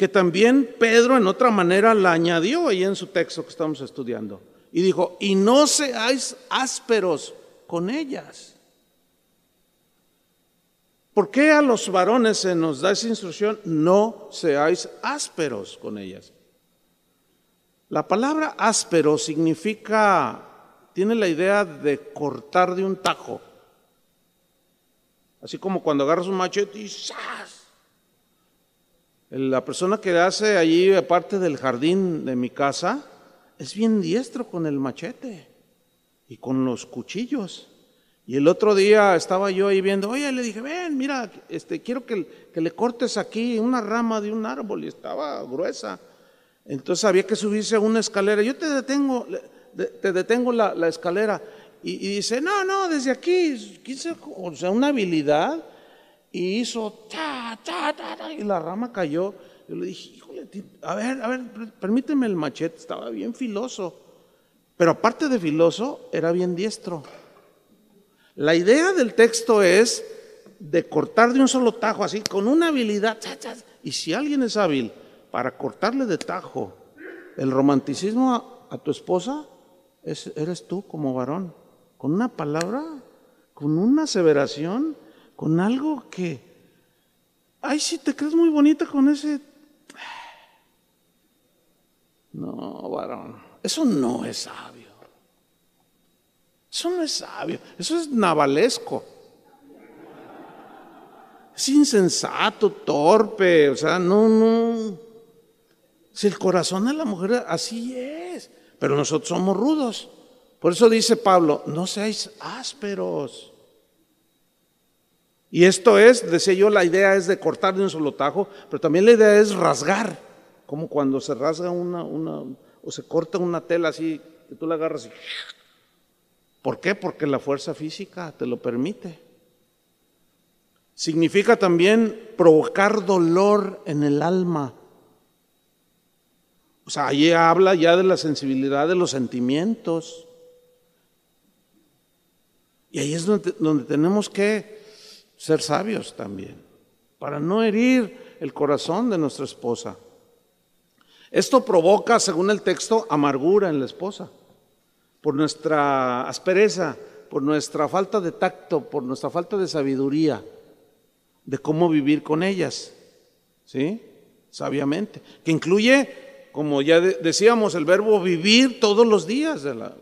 S1: que también Pedro en otra manera la añadió ahí en su texto que estamos estudiando. Y dijo, y no seáis ásperos con ellas. ¿Por qué a los varones se nos da esa instrucción? No seáis ásperos con ellas. La palabra áspero significa, tiene la idea de cortar de un tajo. Así como cuando agarras un machete y ¡zas! La persona que hace allí aparte del jardín de mi casa es bien diestro con el machete y con los cuchillos. Y el otro día estaba yo ahí viendo, oye, le dije, ven, mira, este, quiero que, le cortes aquí una rama de un árbol y estaba gruesa. Entonces había que subirse a una escalera. Yo te detengo, te detengo la, escalera. Y, y, dice, no, no, desde aquí, o sea, una habilidad y hizo y la rama cayó. Yo le dije, híjole, a ver, a ver, permíteme el machete, estaba bien filoso. Pero aparte de filoso, era bien diestro. La idea del texto es de cortar de un solo tajo, así, con una habilidad. Y si alguien es hábil para cortarle de tajo el romanticismo a, tu esposa, eres tú como varón. Con una palabra, con una aseveración con algo que, ay, si te crees muy bonita con ese... No, varón, eso no es sabio. Eso no es sabio, eso es navalesco. Es insensato, torpe, o sea, no, no. Si el corazón de la mujer así es, pero nosotros somos rudos. Por eso dice Pablo, no seáis ásperos. Y esto es, decía yo, la idea es de cortar de un solo tajo, pero también la idea es rasgar, como cuando se rasga una, una o se corta una tela así, que tú la agarras y... ¿Por qué? Porque la fuerza física te lo permite. Significa también provocar dolor en el alma. O sea, ahí habla ya de la sensibilidad de los sentimientos. Y ahí es donde tenemos que ser sabios también, para no herir el corazón de nuestra esposa. Esto provoca, según el texto, amargura en la esposa, por nuestra aspereza, por nuestra falta de tacto, por nuestra falta de sabiduría de cómo vivir con ellas, ¿sí? Sabiamente, que incluye, como ya decíamos, el verbo vivir todos los días de la,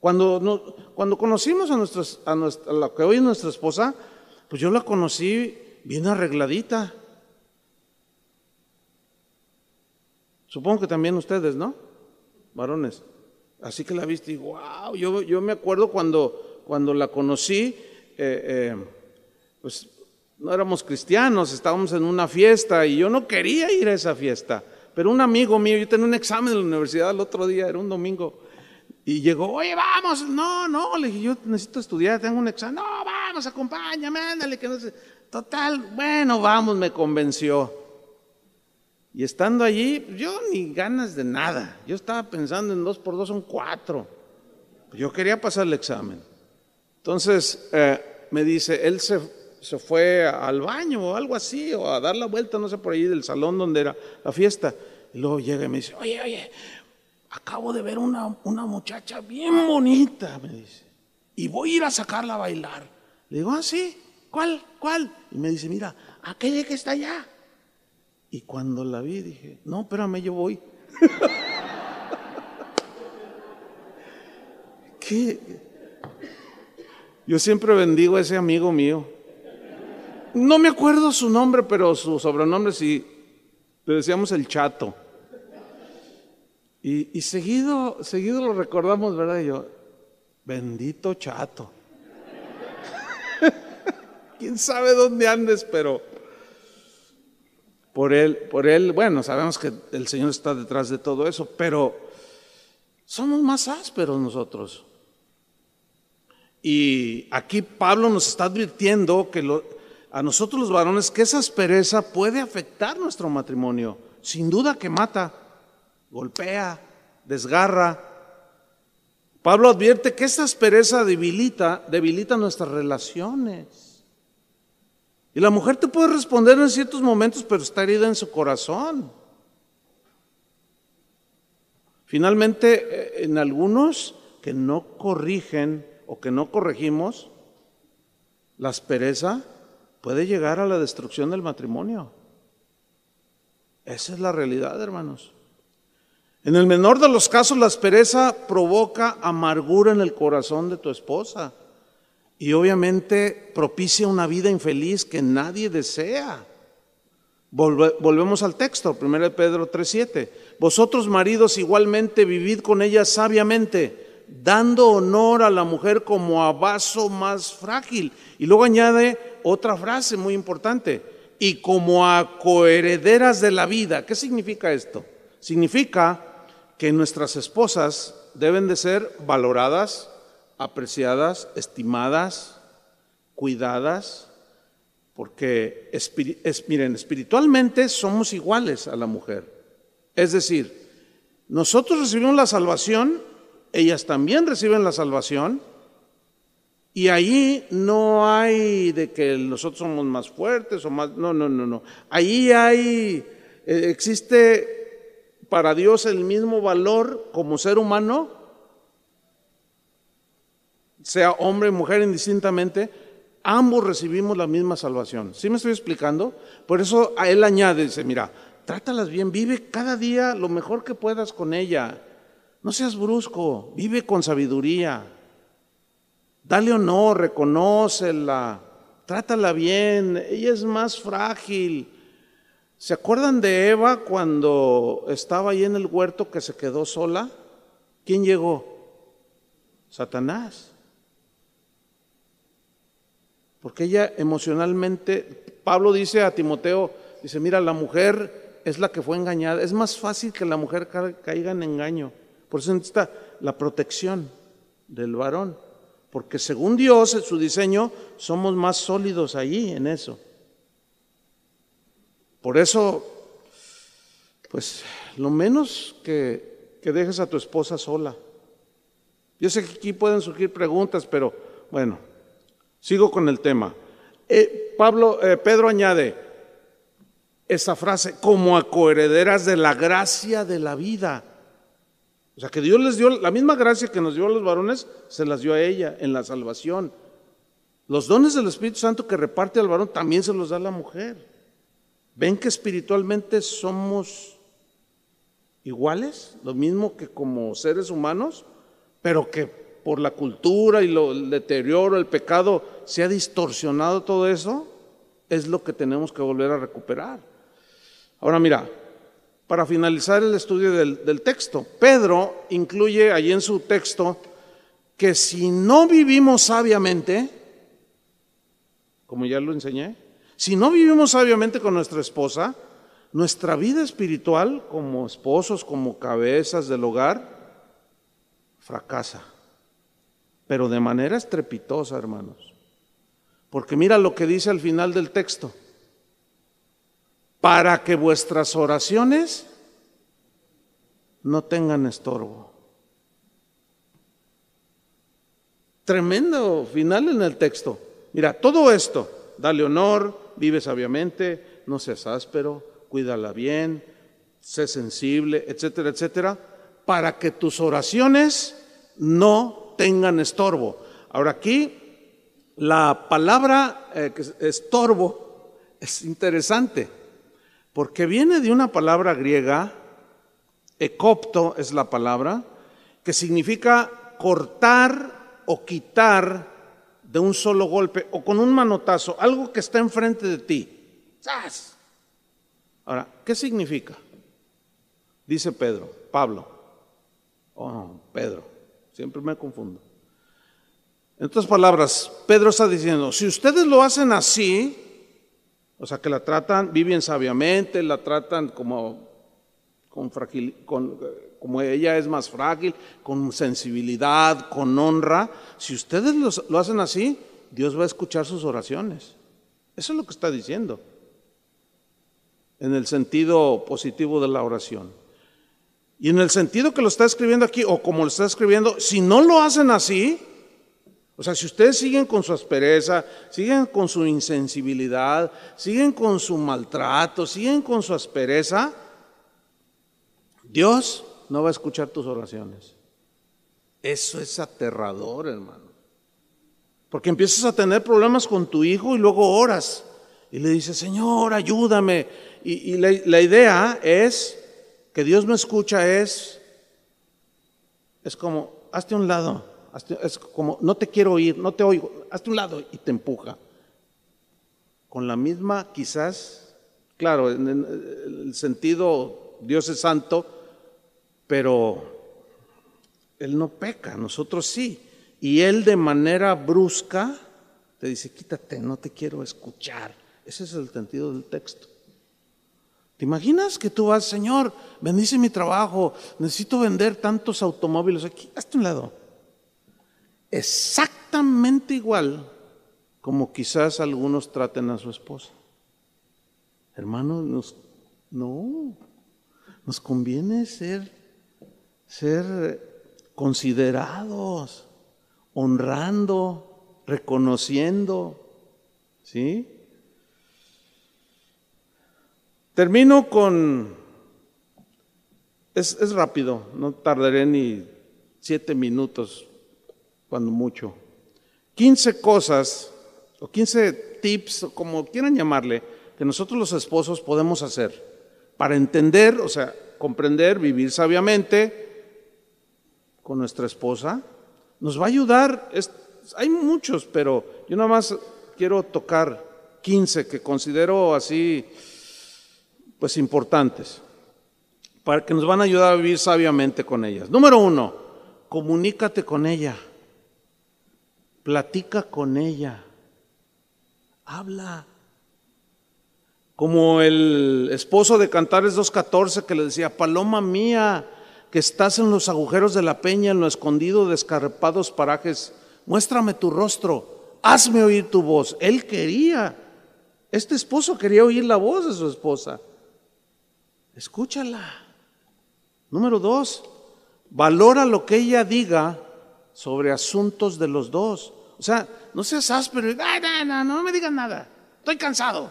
S1: Cuando, cuando conocimos a, a, nuestra, a la que hoy es nuestra esposa, pues yo la conocí bien arregladita. Supongo que también ustedes, ¿no? Varones. Así que la viste y wow, yo, me acuerdo cuando, cuando la conocí, eh, eh, pues no éramos cristianos, estábamos en una fiesta y yo no quería ir a esa fiesta. Pero un amigo mío, yo tenía un examen en la universidad el otro día, era un domingo, y llegó, oye, vamos, no, no, le dije, yo necesito estudiar, tengo un examen, no, vamos vamos, acompáñame, ándale, que no sé. Total, bueno, vamos, me convenció. Y estando allí, yo ni ganas de nada. Yo estaba pensando en dos por dos son cuatro. Yo quería pasar el examen. Entonces eh, me dice, él se, fue al baño o algo así, o a dar la vuelta, no sé, por allí del salón donde era la fiesta. Y luego llega y me dice, oye, oye, acabo de ver una, una muchacha bien bonita, me dice, y voy a ir a sacarla a bailar. Le digo, ah, sí, ¿cuál? ¿Cuál? Y me dice, mira, aquella que está allá. Y cuando la vi dije, no, espérame, yo voy. ¿Qué? Yo siempre bendigo a ese amigo mío. No me acuerdo su nombre, pero su sobrenombre sí. Le decíamos el chato. Y, y seguido, seguido lo recordamos, ¿verdad? Y yo, bendito chato quién sabe dónde andes, pero por él, por él, bueno, sabemos que el Señor está detrás de todo eso, pero somos más ásperos nosotros. Y aquí Pablo nos está advirtiendo que a nosotros los varones que esa aspereza puede afectar nuestro matrimonio. Sin duda que mata, golpea, desgarra. Pablo advierte que esa aspereza debilita, debilita nuestras relaciones. Y la mujer te puede responder en ciertos momentos, pero está herida en su corazón. Finalmente, eh, en algunos que no corrigen o que no corregimos, la aspereza puede llegar a la destrucción del matrimonio. Esa es la realidad, hermanos. En el menor de los casos, la aspereza provoca amargura en el corazón de tu esposa. Y obviamente propicia una vida infeliz que nadie desea. volvemos al texto, 1 Pedro 3:7. Vosotros maridos igualmente vivid con ella sabiamente, dando honor a la mujer como a vaso más frágil. Y luego añade otra frase muy importante, y como a coherederas de la vida. ¿Qué significa esto? Significa que nuestras esposas deben de ser valoradas, apreciadas, estimadas, cuidadas, porque miren, espiritualmente somos iguales a la mujer. Es decir, nosotros recibimos la salvación, ellas también reciben la salvación, y ahí no hay de que nosotros somos más fuertes o más... No, no, no, no. Ahí hay, eh, existe para Dios el mismo valor como ser humano sea hombre o mujer indistintamente, ambos recibimos la misma salvación. ¿Sí me estoy explicando? Por eso a él añade, dice, mira, trátalas bien, vive cada día lo mejor que puedas con ella. No seas brusco, vive con sabiduría. Dale honor, reconócela, trátala bien, ella es más frágil. ¿Se acuerdan de Eva cuando estaba ahí en el huerto que se quedó sola? ¿Quién llegó? Satanás. Porque ella emocionalmente, Pablo dice a Timoteo, dice, mira, la mujer es la que fue engañada. Es más fácil que la mujer caiga en engaño. Por eso necesita la protección del varón. Porque según Dios, en su diseño, somos más sólidos allí en eso. Por eso, pues lo menos que dejes a tu esposa sola. Yo sé que aquí pueden surgir preguntas, pero bueno, Sigo con el tema. Eh, Pablo, eh, Pedro añade esa frase, como a coherederas de la gracia de la vida. O sea, que Dios les dio la misma gracia que nos dio a los varones, se las dio a ella en la salvación. Los dones del Espíritu Santo que reparte al varón también se los da a la mujer. ¿Ven que espiritualmente somos iguales? Lo mismo que como seres humanos, pero que por la cultura y lo, el deterioro, el pecado, se ha distorsionado todo eso, es lo que tenemos que volver a recuperar. Ahora mira, para finalizar el estudio del, del texto, Pedro incluye allí en su texto que si no vivimos sabiamente, como ya lo enseñé, si no vivimos sabiamente con nuestra esposa, nuestra vida espiritual como esposos, como cabezas del hogar, fracasa pero de manera estrepitosa, hermanos. Porque mira lo que dice al final del texto. Para que vuestras oraciones no tengan estorbo. Tremendo final en el texto. Mira, todo esto, dale honor, vive sabiamente, no seas áspero, cuídala bien, sé sensible, etcétera, etcétera, para que tus oraciones no tengan estorbo. Ahora aquí, la palabra eh, estorbo es interesante, porque viene de una palabra griega, ecopto es la palabra, que significa cortar o quitar de un solo golpe o con un manotazo, algo que está enfrente de ti. Ahora, ¿qué significa? Dice Pedro, Pablo. Oh, Pedro. Siempre me confundo. En otras palabras, Pedro está diciendo, si ustedes lo hacen así, o sea, que la tratan, viven sabiamente, la tratan como, con como ella es más frágil, con sensibilidad, con honra, si ustedes lo hacen así, Dios va a escuchar sus oraciones. Eso es lo que está diciendo, en el sentido positivo de la oración. Y en el sentido que lo está escribiendo aquí, o como lo está escribiendo, si no lo hacen así, o sea, si ustedes siguen con su aspereza, siguen con su insensibilidad, siguen con su maltrato, siguen con su aspereza, Dios no va a escuchar tus oraciones. Eso es aterrador, hermano. Porque empiezas a tener problemas con tu hijo y luego oras. Y le dices, Señor, ayúdame. Y, la idea es que Dios me escucha es, es como, hazte un lado, es como, no te quiero oír, no te oigo, hazte un lado y te empuja. Con la misma, quizás, claro, en el sentido Dios es santo, pero Él no peca, nosotros sí. Y Él de manera brusca te dice, quítate, no te quiero escuchar. Ese es el sentido del texto. ¿Te imaginas que tú vas, Señor, bendice mi trabajo, necesito vender tantos automóviles aquí, hasta un lado? Exactamente igual como quizás algunos traten a su esposa. Hermanos, no, nos conviene ser, ser considerados, honrando, reconociendo, ¿sí? Termino con, es, rápido, no tardaré ni siete minutos, cuando mucho. 15 cosas o 15 tips, o como quieran llamarle, que nosotros los esposos podemos hacer para entender, o sea, comprender, vivir sabiamente con nuestra esposa. Nos va a ayudar, hay muchos, pero yo nada más quiero tocar 15 que considero así pues importantes para que nos van a ayudar a vivir sabiamente con ellas. Número uno, comunícate con ella, platica con ella, habla. Como el esposo de Cantares 2.14 que le decía, Paloma mía, que estás en los agujeros de la peña, en lo escondido de escarpados parajes, muéstrame tu rostro, hazme oír tu voz. Él quería, este esposo quería oír la voz de su esposa escúchala. Número dos, valora lo que ella diga sobre asuntos de los dos. O sea, no seas áspero, no, me digas nada, estoy cansado.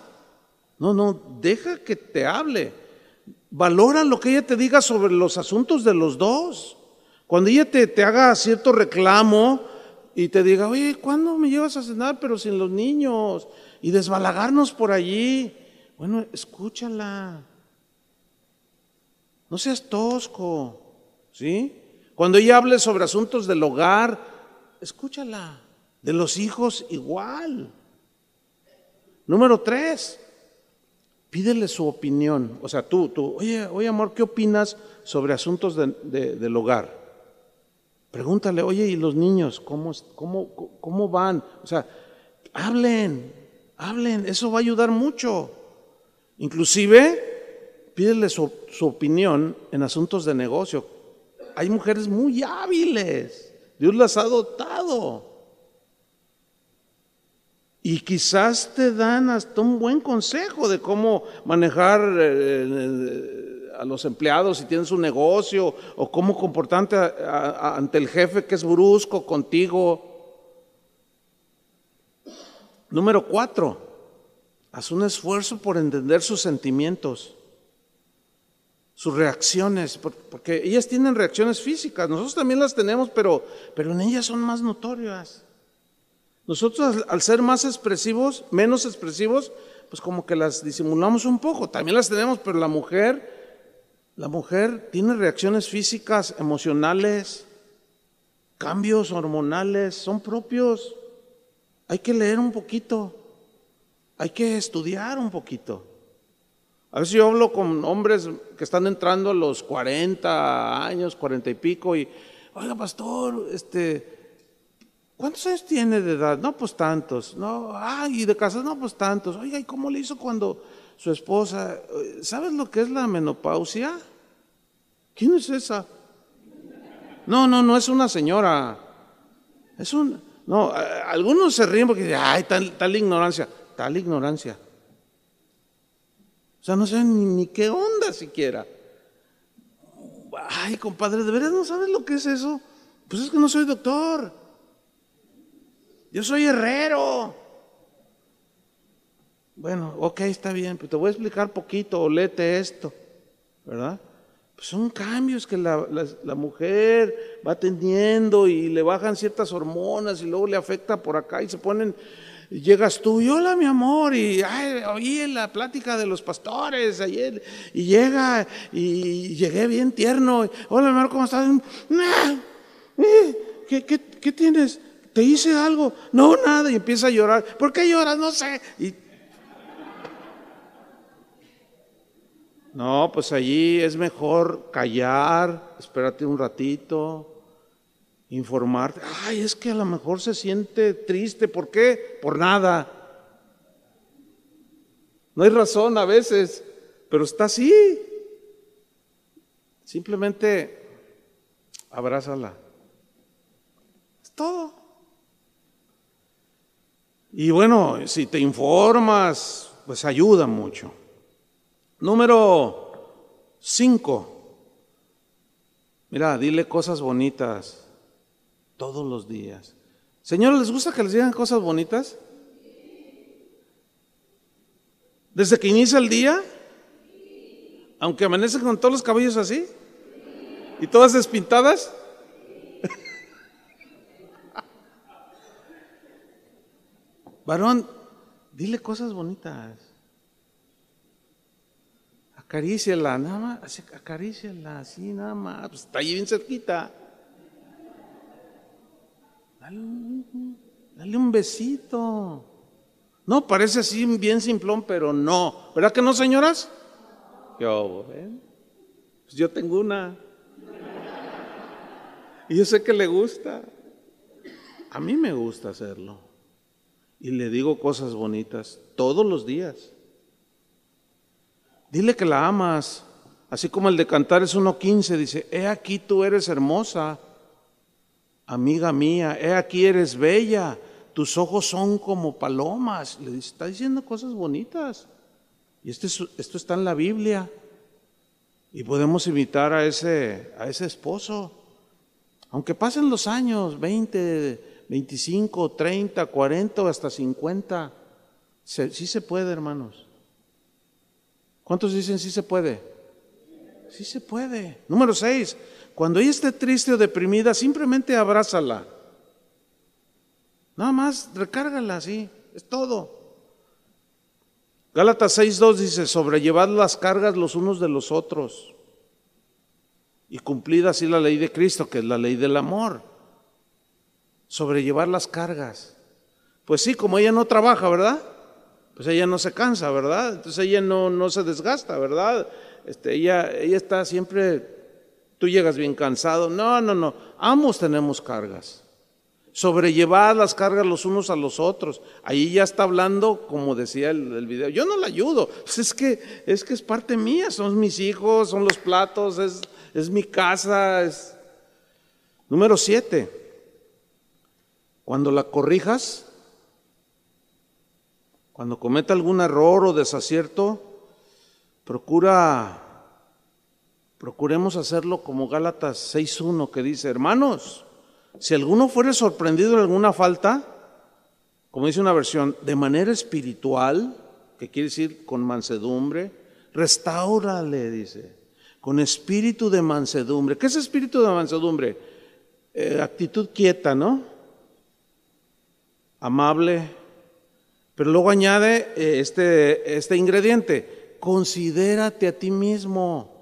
S1: No, no, deja que te hable. Valora lo que ella te diga sobre los asuntos de los dos. Cuando ella te, te haga cierto reclamo y te diga, oye, ¿cuándo me llevas a cenar pero sin los niños? Y desbalagarnos por allí. Bueno, escúchala. No seas tosco, ¿sí? Cuando ella hable sobre asuntos del hogar, escúchala. De los hijos, igual. Número tres, pídele su opinión. O sea, tú, tú, oye, oye amor, ¿qué opinas sobre asuntos del hogar? Pregúntale, oye, ¿y los niños cómo, cómo van? O sea, hablen, hablen, eso va a ayudar mucho. Inclusive, pídele su, opinión en asuntos de negocio. Hay mujeres muy hábiles, Dios las ha dotado. Y quizás te dan hasta un buen consejo de cómo manejar eh, eh, a los empleados si tienes un negocio o cómo comportarte ante el jefe que es brusco contigo. Número cuatro, haz un esfuerzo por entender sus sentimientos sus reacciones, porque ellas tienen reacciones físicas, nosotros también las tenemos, pero, pero en ellas son más notorias. Nosotros al, ser más expresivos, menos expresivos, pues como que las disimulamos un poco, también las tenemos, pero la mujer, la mujer tiene reacciones físicas, emocionales, cambios hormonales, son propios. Hay que leer un poquito, hay que estudiar un poquito. A veces yo hablo con hombres que están entrando a los 40 años, 40 y pico, y, oiga, pastor, este, ¿cuántos años tiene de edad? No, pues tantos. No, ah, y de casas, no, pues tantos. Oiga, ¿y cómo le hizo cuando su esposa? ¿Sabes lo que es la menopausia? ¿Quién es esa? No, no, no es una señora. Es un. No, algunos se ríen porque dicen, ay, tal, tal ignorancia. Tal ignorancia. O sea, no sé ni, qué onda siquiera. Ay, compadre, ¿de veras no sabes lo que es eso? Pues es que no soy doctor. Yo soy herrero. Bueno, ok, está bien, pero te voy a explicar poquito, olete esto, ¿verdad? Pues son cambios que la, la, mujer va teniendo y le bajan ciertas hormonas y luego le afecta por acá y se ponen llegas tú y hola mi amor, y ay, oí la plática de los pastores ayer, y llega, y llegué bien tierno, hola mi amor, ¿cómo estás? Eh, ¿Qué, tienes? ¿Te hice algo? No, nada, y empieza a llorar, ¿por qué lloras? No sé. no, pues allí es mejor callar, espérate un ratito, informarte. Ay, es que a lo mejor se siente triste. ¿Por qué? Por nada. No hay razón a veces, pero está así. Simplemente abrázala. Es todo. Y bueno, si te informas, pues ayuda mucho. Número 5. Mira, dile cosas bonitas todos los días. señor, ¿les gusta que les digan cosas bonitas? ¿Desde que inicia el día? Aunque amanece con todos los cabellos así y todas despintadas. Varón, dile cosas bonitas. Acaríciala, nada más, acaríciala, así nada más. Pues, está ahí bien cerquita. Dale un, besito. No, parece así bien simplón, pero no. ¿Verdad que no, señoras? Yo, eh? pues yo tengo una. Y yo sé que le gusta. A mí me gusta hacerlo. Y le digo cosas bonitas todos los días. Dile que la amas. Así como el de cantar es 1.15, dice, he aquí tú eres hermosa amiga mía, he aquí eres bella, tus ojos son como palomas. Le dice, está diciendo cosas bonitas. Y este esto, está en la Biblia. Y podemos invitar a ese, a ese esposo. Aunque pasen los años, 20, 25, 30, 40 o hasta 50, sí se puede, hermanos. ¿Cuántos dicen sí se puede? Sí se puede. Número 6, cuando ella esté triste o deprimida, simplemente abrázala. Nada más recárgala así, es todo. Gálatas 6.2 dice, sobrellevad las cargas los unos de los otros y cumplid así la ley de Cristo, que es la ley del amor. Sobrellevar las cargas. Pues sí, como ella no trabaja, ¿verdad? Pues ella no se cansa, ¿verdad? Entonces ella no, no se desgasta, ¿verdad? Este, ella, ella está siempre Tú llegas bien cansado. No, no, no. Ambos tenemos cargas. Sobrellevar las cargas los unos a los otros. Ahí ya está hablando, como decía el, video, yo no la ayudo. Pues es, que, es que es parte mía, son mis hijos, son los platos, es, mi casa. Número siete, cuando la corrijas, cuando cometa algún error o desacierto, procura Procuremos hacerlo como Gálatas 6.1 que dice, hermanos, si alguno fuere sorprendido de alguna falta, como dice una versión, de manera espiritual, que quiere decir con mansedumbre, restaurale, dice, con espíritu de mansedumbre. ¿Qué es espíritu de mansedumbre? Eh, actitud quieta, ¿no? Amable. Pero luego añade eh, este, este ingrediente, considérate a ti mismo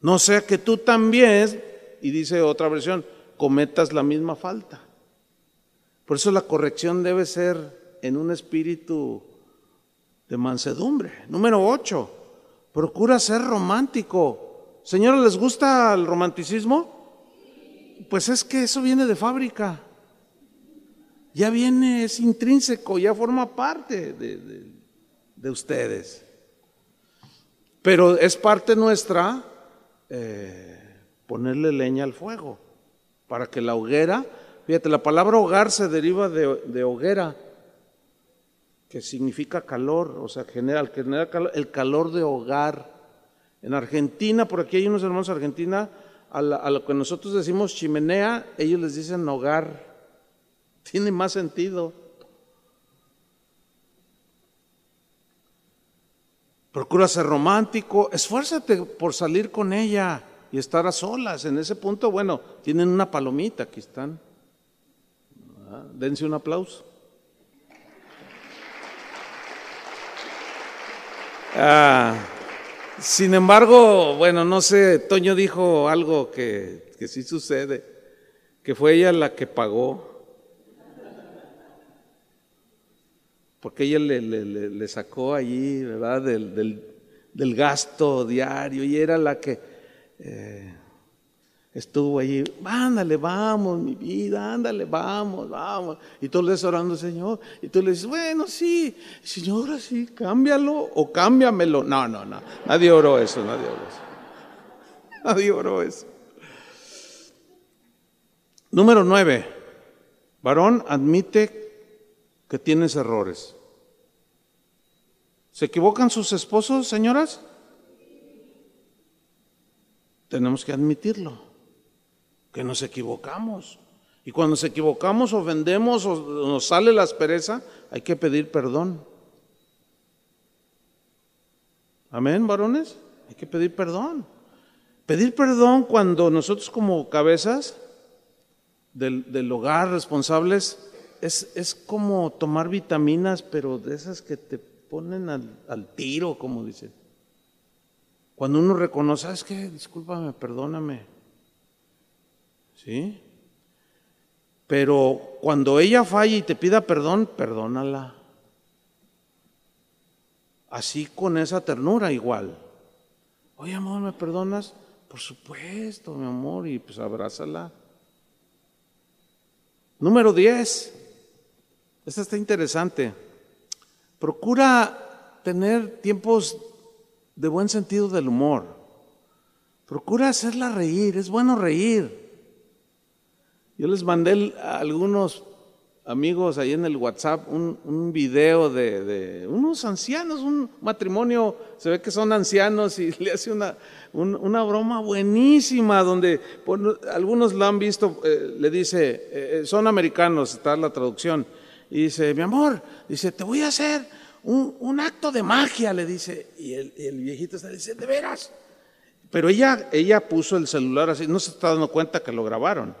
S1: no sea que tú también, y dice otra versión, cometas la misma falta. Por eso la corrección debe ser en un espíritu de mansedumbre. Número 8, procura ser romántico. Señora, ¿les gusta el romanticismo? Pues es que eso viene de fábrica. Ya viene, es intrínseco, ya forma parte de ustedes. Pero es parte nuestra eh, ponerle leña al fuego, para que la hoguera, fíjate, la palabra hogar se deriva de, hoguera, que significa calor, o sea, genera, el calor de hogar. En Argentina, por aquí hay unos hermanos de Argentina, a, lo que nosotros decimos chimenea, ellos les dicen hogar. Tiene más sentido. Procura ser romántico, esfuérzate por salir con ella y estar a solas. En ese punto, bueno, tienen una palomita, aquí están. Ah, dense un aplauso. Ah, sin embargo, bueno, no sé, Toño dijo algo que, que sí sucede, que fue ella la que pagó porque ella le, sacó allí, ¿verdad?, del, gasto diario y era la que eh, estuvo allí, ándale, vamos, mi vida, ándale, vamos, vamos. Y tú le estás orando, Señor, y tú le dices, bueno, sí, Señor, sí, cámbialo o cámbiamelo. No, no, no, nadie oró eso, nadie oró eso. Nadie oró eso. Número nueve. Varón admite que tienes errores. ¿Se equivocan sus esposos, señoras? Tenemos que admitirlo, que nos equivocamos. Y cuando nos equivocamos, ofendemos o nos sale la aspereza, hay que pedir perdón. Amén, varones. Hay que pedir perdón. Pedir perdón cuando nosotros como cabezas del, del hogar responsables es, como tomar vitaminas, pero de esas que te ponen al, tiro, como dicen. Cuando uno reconoce, ah, es que Discúlpame, perdóname. ¿Sí? Pero cuando ella falla y te pida perdón, perdónala. Así con esa ternura igual. Oye, amor, ¿me perdonas? Por supuesto, mi amor, y pues abrázala. Número 10. Esta está interesante. Procura tener tiempos de buen sentido del humor. Procura hacerla reír. Es bueno reír. Yo les mandé a algunos amigos ahí en el WhatsApp un, video de, unos ancianos, un matrimonio, se ve que son ancianos y le hace una, broma buenísima donde algunos la han visto, eh, le dice, eh, eh, son americanos, está la traducción, y dice, mi amor, dice, te voy a hacer un, acto de magia, le dice. Y el, el viejito está dice, de veras. Pero ella, ella puso el celular así, no se está dando cuenta que lo grabaron.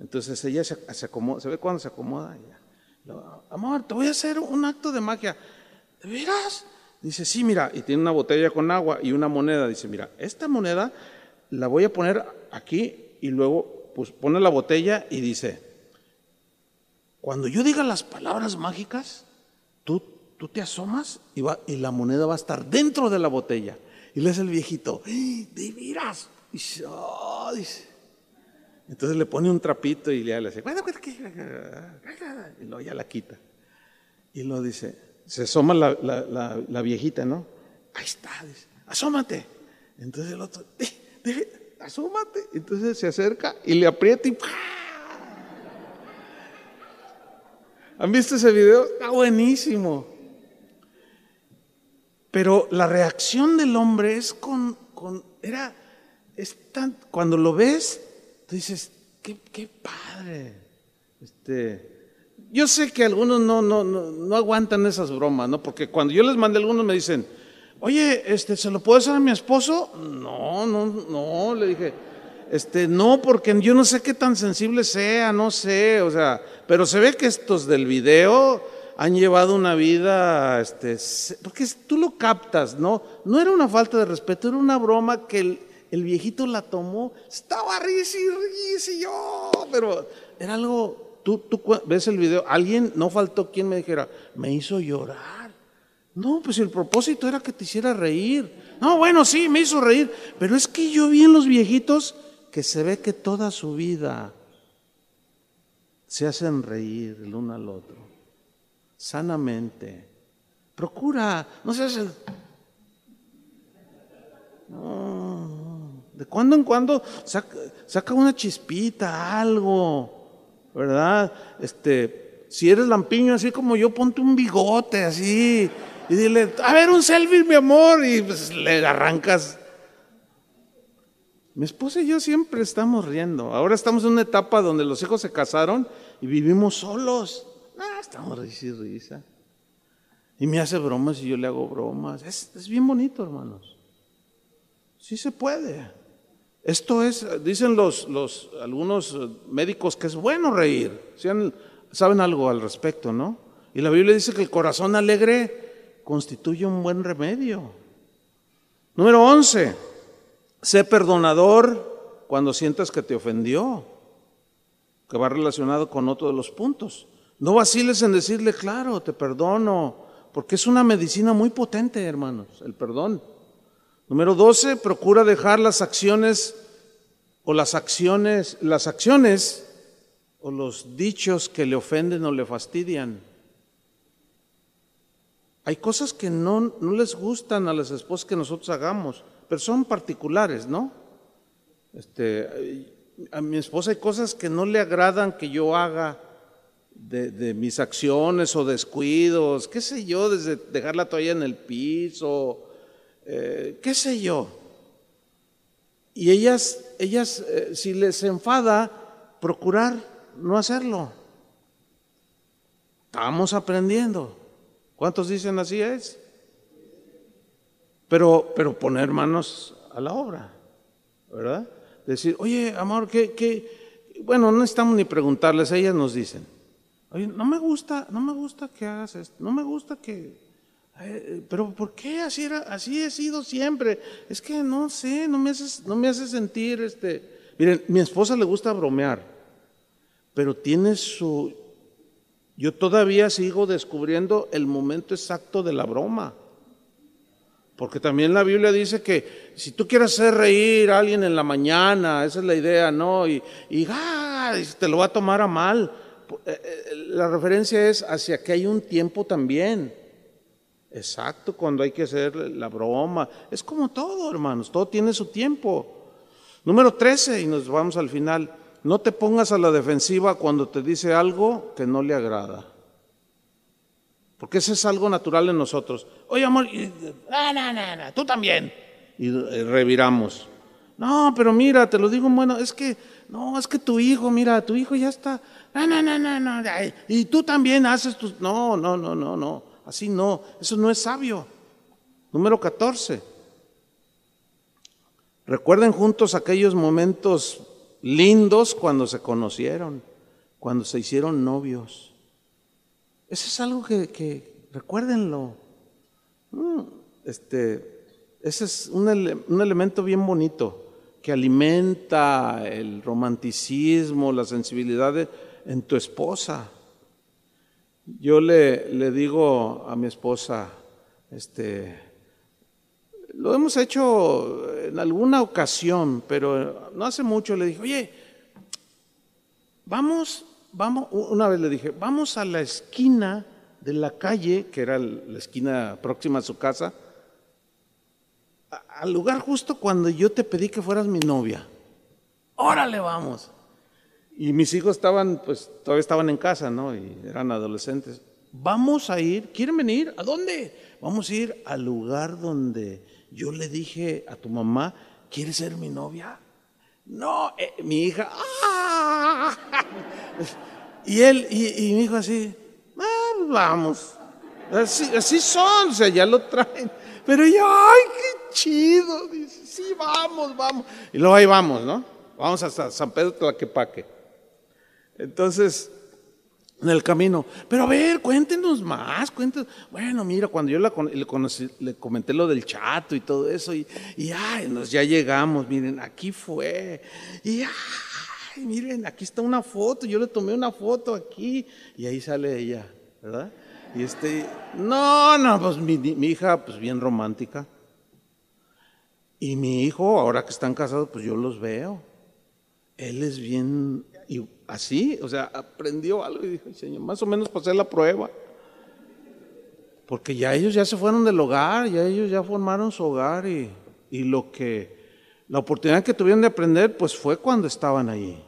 S1: Entonces ella se, acomoda, se ve cuando se acomoda. amor, te voy a hacer un acto de magia. ¿De veras? Dice, sí, mira, y tiene una botella con agua y una moneda. Dice, mira, esta moneda la voy a poner aquí y luego pues, pone la botella y dice, cuando yo diga las palabras mágicas, tú, tú te asomas y, la moneda va a estar dentro de la botella. Y le hace el viejito, ¡Eh, ¡de miras! Y dice, ah", dice. Entonces le pone un trapito y le hace, y luego ya la quita. Y lo dice, se asoma la, viejita, ¿no? Ahí está, dice, asómate. Entonces el otro, eh, asómate. Entonces se acerca y le aprieta y ¿Han visto ese video? Está buenísimo. Pero la reacción del hombre es con, con era, es tan, cuando lo ves, tú dices, qué, padre. Este, yo sé que algunos no, no, no, no, aguantan esas bromas, ¿no? Porque cuando yo les mandé algunos me dicen, oye, este, ¿se lo puedo hacer a mi esposo? No, no, no, le dije, este, no, porque yo no sé qué tan sensible sea, no sé, o sea, pero se ve que estos del video han llevado una vida, este, porque tú lo captas, ¿no? No era una falta de respeto, era una broma que el, viejito la tomó, estaba risi, risi, yo, pero era algo, tú, tú ves el video, alguien, no faltó quien me dijera, me hizo llorar. No, pues el propósito era que te hiciera reír. No, bueno, sí, me hizo reír, pero es que yo vi en los viejitos que se ve que toda su vida se hacen reír el uno al otro, sanamente. Procura, no se hacen… de cuando en cuando saca, una chispita, algo, ¿verdad? Este, si eres lampiño así como yo, ponte un bigote así y dile, a ver un selfie, mi amor, y pues le arrancas mi esposa y yo siempre estamos riendo. Ahora estamos en una etapa donde los hijos se casaron y vivimos solos. Ah, estamos risa y risa. Y me hace bromas y yo le hago bromas. Es, bien bonito, hermanos. Sí se puede. Esto es, dicen los, los algunos eh, médicos que es bueno reír. Saben algo al respecto, ¿no? Y la Biblia dice que el corazón alegre constituye un buen remedio. Número 11. Sé perdonador cuando sientas que te ofendió, que va relacionado con otro de los puntos. No vaciles en decirle, claro, te perdono, porque es una medicina muy potente, hermanos, el perdón. Número 12, procura dejar las acciones o las acciones, las acciones o los dichos que le ofenden o le fastidian. Hay cosas que no, no les gustan a las esposas que nosotros hagamos pero son particulares, ¿no? Este, a mi esposa hay cosas que no le agradan que yo haga de, mis acciones o descuidos, qué sé yo, desde dejar la toalla en el piso, eh, qué sé yo. Y ellas, ellas eh, si les enfada, procurar no hacerlo. Estamos aprendiendo. ¿Cuántos dicen así es? Pero, poner manos a la obra, ¿verdad? Decir, oye, amor, ¿qué, Bueno, no estamos ni preguntarles, ellas nos dicen, oye, no me gusta, no me gusta que hagas esto, no me gusta que... Eh, pero ¿por qué así, era, así he sido siempre? Es que no sé, no me hace, no me hace sentir este... Miren, mi esposa le gusta bromear, pero tiene su... Yo todavía sigo descubriendo el momento exacto de la broma. Porque también la Biblia dice que si tú quieres hacer reír a alguien en la mañana, esa es la idea, ¿no? Y, ah, te lo va a tomar a mal. Eh, eh, la referencia es hacia que hay un tiempo también. Exacto, cuando hay que hacer la broma. Es como todo, hermanos, todo tiene su tiempo. Número 13, y nos vamos al final. No te pongas a la defensiva cuando te dice algo que no le agrada porque eso es algo natural en nosotros. Oye, amor, no, tú también. Y reviramos. No, pero mira, te lo digo, bueno, es que, no, es que tu hijo, mira, tu hijo ya está. no, no, no, no. Y tú también haces tus. No, no, no, no, no. Así no. Eso no es sabio. Número 14. Recuerden juntos aquellos momentos lindos cuando se conocieron, cuando se hicieron novios eso es algo que, recuérdenlo. Mm, este, ese es un, elemento bien bonito que alimenta el romanticismo, la sensibilidad en tu esposa. Yo le, le, digo a mi esposa, este, lo hemos hecho en alguna ocasión, pero no hace mucho le dije, oye, vamos vamos, una vez le dije, vamos a la esquina de la calle, que era la esquina próxima a su casa, al lugar justo cuando yo te pedí que fueras mi novia. Órale, vamos. Y mis hijos estaban, pues todavía estaban en casa, ¿no? Y eran adolescentes. Vamos a ir, ¿quieren venir? ¿A dónde? Vamos a ir al lugar donde yo le dije a tu mamá, ¿quieres ser mi novia? No, eh, mi hija. ¡ah! Y él, y, mi hijo así, ah, pues vamos. Así, así son, o sea, ya lo traen. Pero yo, ay, qué chido. Dice, sí, vamos, vamos. Y luego ahí vamos, ¿no? Vamos hasta San Pedro Tlaquepaque. Entonces, en el camino. Pero a ver, cuéntenos más, cuéntenos. Bueno, mira, cuando yo la, le, comenté lo del chato y todo eso, y, ay, nos, ya llegamos, miren, aquí fue. Y ay, miren, aquí está una foto, yo le tomé una foto aquí, y ahí sale ella, ¿verdad? Y este, no, no, pues mi hija, pues bien romántica. Y mi hijo, ahora que están casados, pues yo los veo. Él es bien y así, o sea, aprendió algo y dijo, Señor, más o menos pasé la prueba. Porque ya ellos ya se fueron del hogar, ya ellos ya formaron su hogar y, lo que, la oportunidad que tuvieron de aprender, pues fue cuando estaban ahí.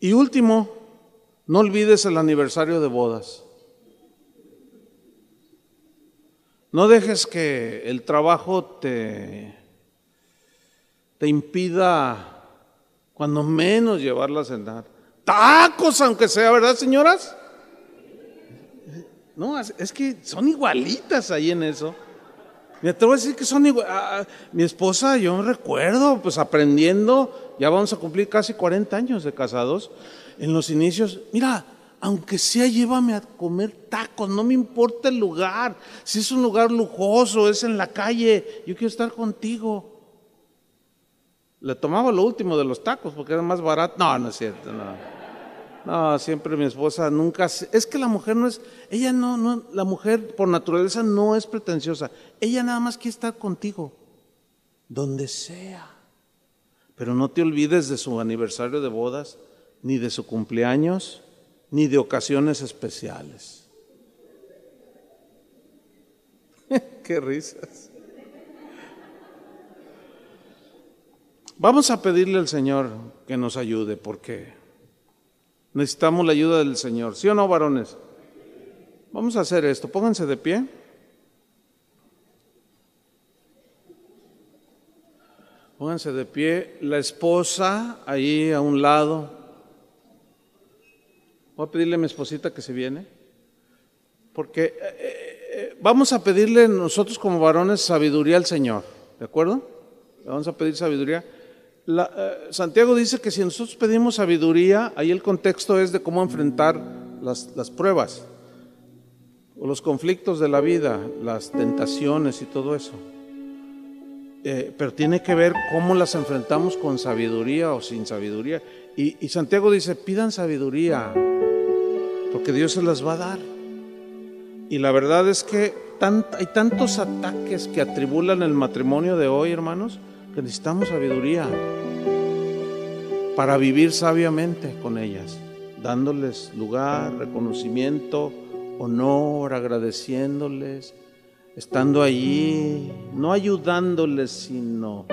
S1: Y último, no olvides el aniversario de bodas. No dejes que el trabajo te, te impida cuando menos llevarla a cenar. Tacos, aunque sea, ¿verdad, señoras? No, es que son igualitas ahí en eso. Me atrevo a decir que son igual. Ah, ah, mi esposa, yo recuerdo, pues aprendiendo, ya vamos a cumplir casi 40 años de casados. En los inicios, mira, aunque sea, llévame a comer tacos, no me importa el lugar. Si es un lugar lujoso, es en la calle, yo quiero estar contigo le tomaba lo último de los tacos porque era más barato. No, no es cierto, no. No, siempre mi esposa nunca. Es que la mujer no es. Ella no, no. La mujer por naturaleza no es pretenciosa. Ella nada más quiere estar contigo. Donde sea. Pero no te olvides de su aniversario de bodas, ni de su cumpleaños, ni de ocasiones especiales. Qué risas. Vamos a pedirle al Señor que nos ayude, porque necesitamos la ayuda del Señor. ¿Sí o no, varones? Vamos a hacer esto. Pónganse de pie. Pónganse de pie. La esposa ahí a un lado. Voy a pedirle a mi esposita que se viene. Porque eh, eh, eh, vamos a pedirle nosotros como varones sabiduría al Señor. ¿De acuerdo? Le vamos a pedir sabiduría. Eh, Santiago dice que si nosotros pedimos sabiduría, ahí el contexto es de cómo enfrentar las, pruebas o los conflictos de la vida, las tentaciones y todo eso. Eh, pero tiene que ver cómo las enfrentamos con sabiduría o sin sabiduría. Y, Santiago dice, pidan sabiduría, porque Dios se las va a dar. Y la verdad es que hay tantos ataques que atribulan el matrimonio de hoy, hermanos, necesitamos sabiduría para vivir sabiamente con ellas, dándoles lugar, reconocimiento, honor, agradeciéndoles, estando allí, no ayudándoles, sino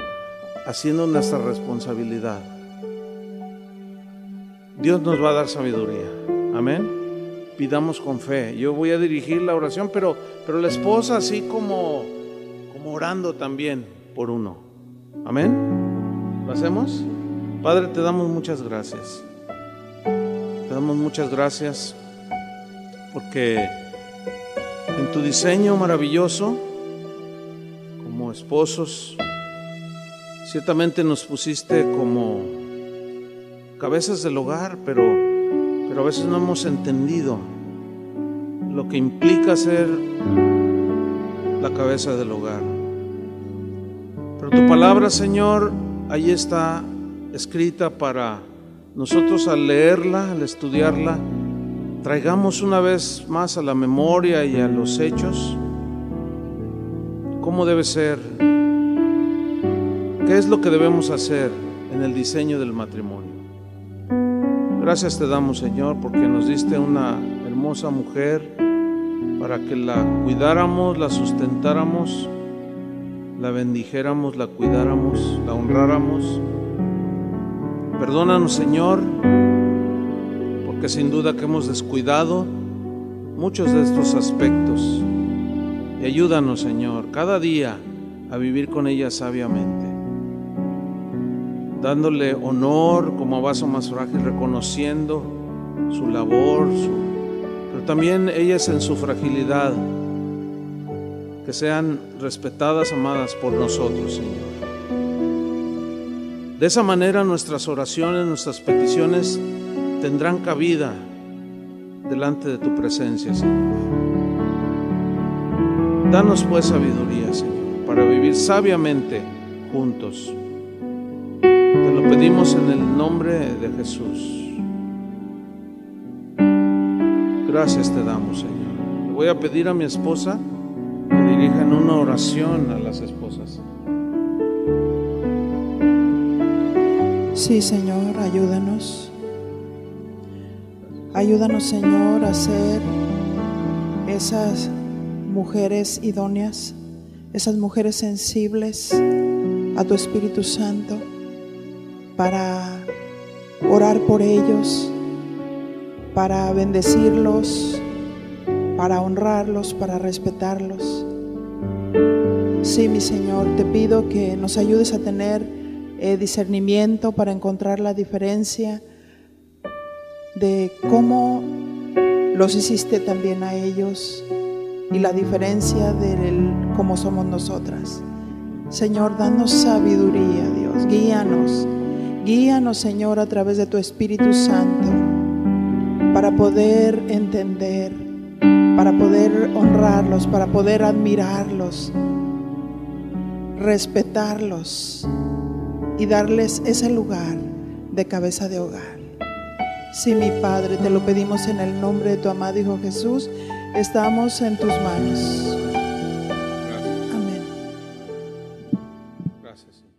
S1: haciendo nuestra responsabilidad. Dios nos va a dar sabiduría. Amén. Pidamos con fe. Yo voy a dirigir la oración, pero, pero la esposa así como, como orando también por uno. Amén. ¿Lo hacemos? Padre, te damos muchas gracias. Te damos muchas gracias porque en tu diseño maravilloso, como esposos, ciertamente nos pusiste como cabezas del hogar, pero, pero a veces no hemos entendido lo que implica ser la cabeza del hogar. Tu palabra, Señor, ahí está escrita para nosotros al leerla, al estudiarla, traigamos una vez más a la memoria y a los hechos cómo debe ser, qué es lo que debemos hacer en el diseño del matrimonio. Gracias te damos, Señor, porque nos diste una hermosa mujer para que la cuidáramos, la sustentáramos la bendijéramos, la cuidáramos, la honráramos. Perdónanos, Señor, porque sin duda que hemos descuidado muchos de estos aspectos. Y ayúdanos, Señor, cada día a vivir con ella sabiamente, dándole honor como vaso más frágil, reconociendo su labor, pero también es en su fragilidad que sean respetadas, amadas por nosotros, Señor. De esa manera nuestras oraciones, nuestras peticiones tendrán cabida delante de tu presencia, Señor. Danos pues sabiduría, Señor, para vivir sabiamente juntos. Te lo pedimos en el nombre de Jesús. Gracias te damos, Señor. Le voy a pedir a mi esposa en una oración a las esposas.
S2: Sí, Señor, ayúdanos. Ayúdanos, Señor, a ser esas mujeres idóneas, esas mujeres sensibles a tu Espíritu Santo para orar por ellos, para bendecirlos, para honrarlos, para respetarlos. Sí, mi Señor, te pido que nos ayudes a tener eh, discernimiento para encontrar la diferencia de cómo los hiciste también a ellos y la diferencia de cómo somos nosotras. Señor, danos sabiduría, Dios, guíanos, guíanos, Señor, a través de tu Espíritu Santo para poder entender para poder honrarlos, para poder admirarlos, respetarlos y darles ese lugar de cabeza de hogar. Si mi Padre, te lo pedimos en el nombre de tu amado Hijo Jesús, estamos en tus manos.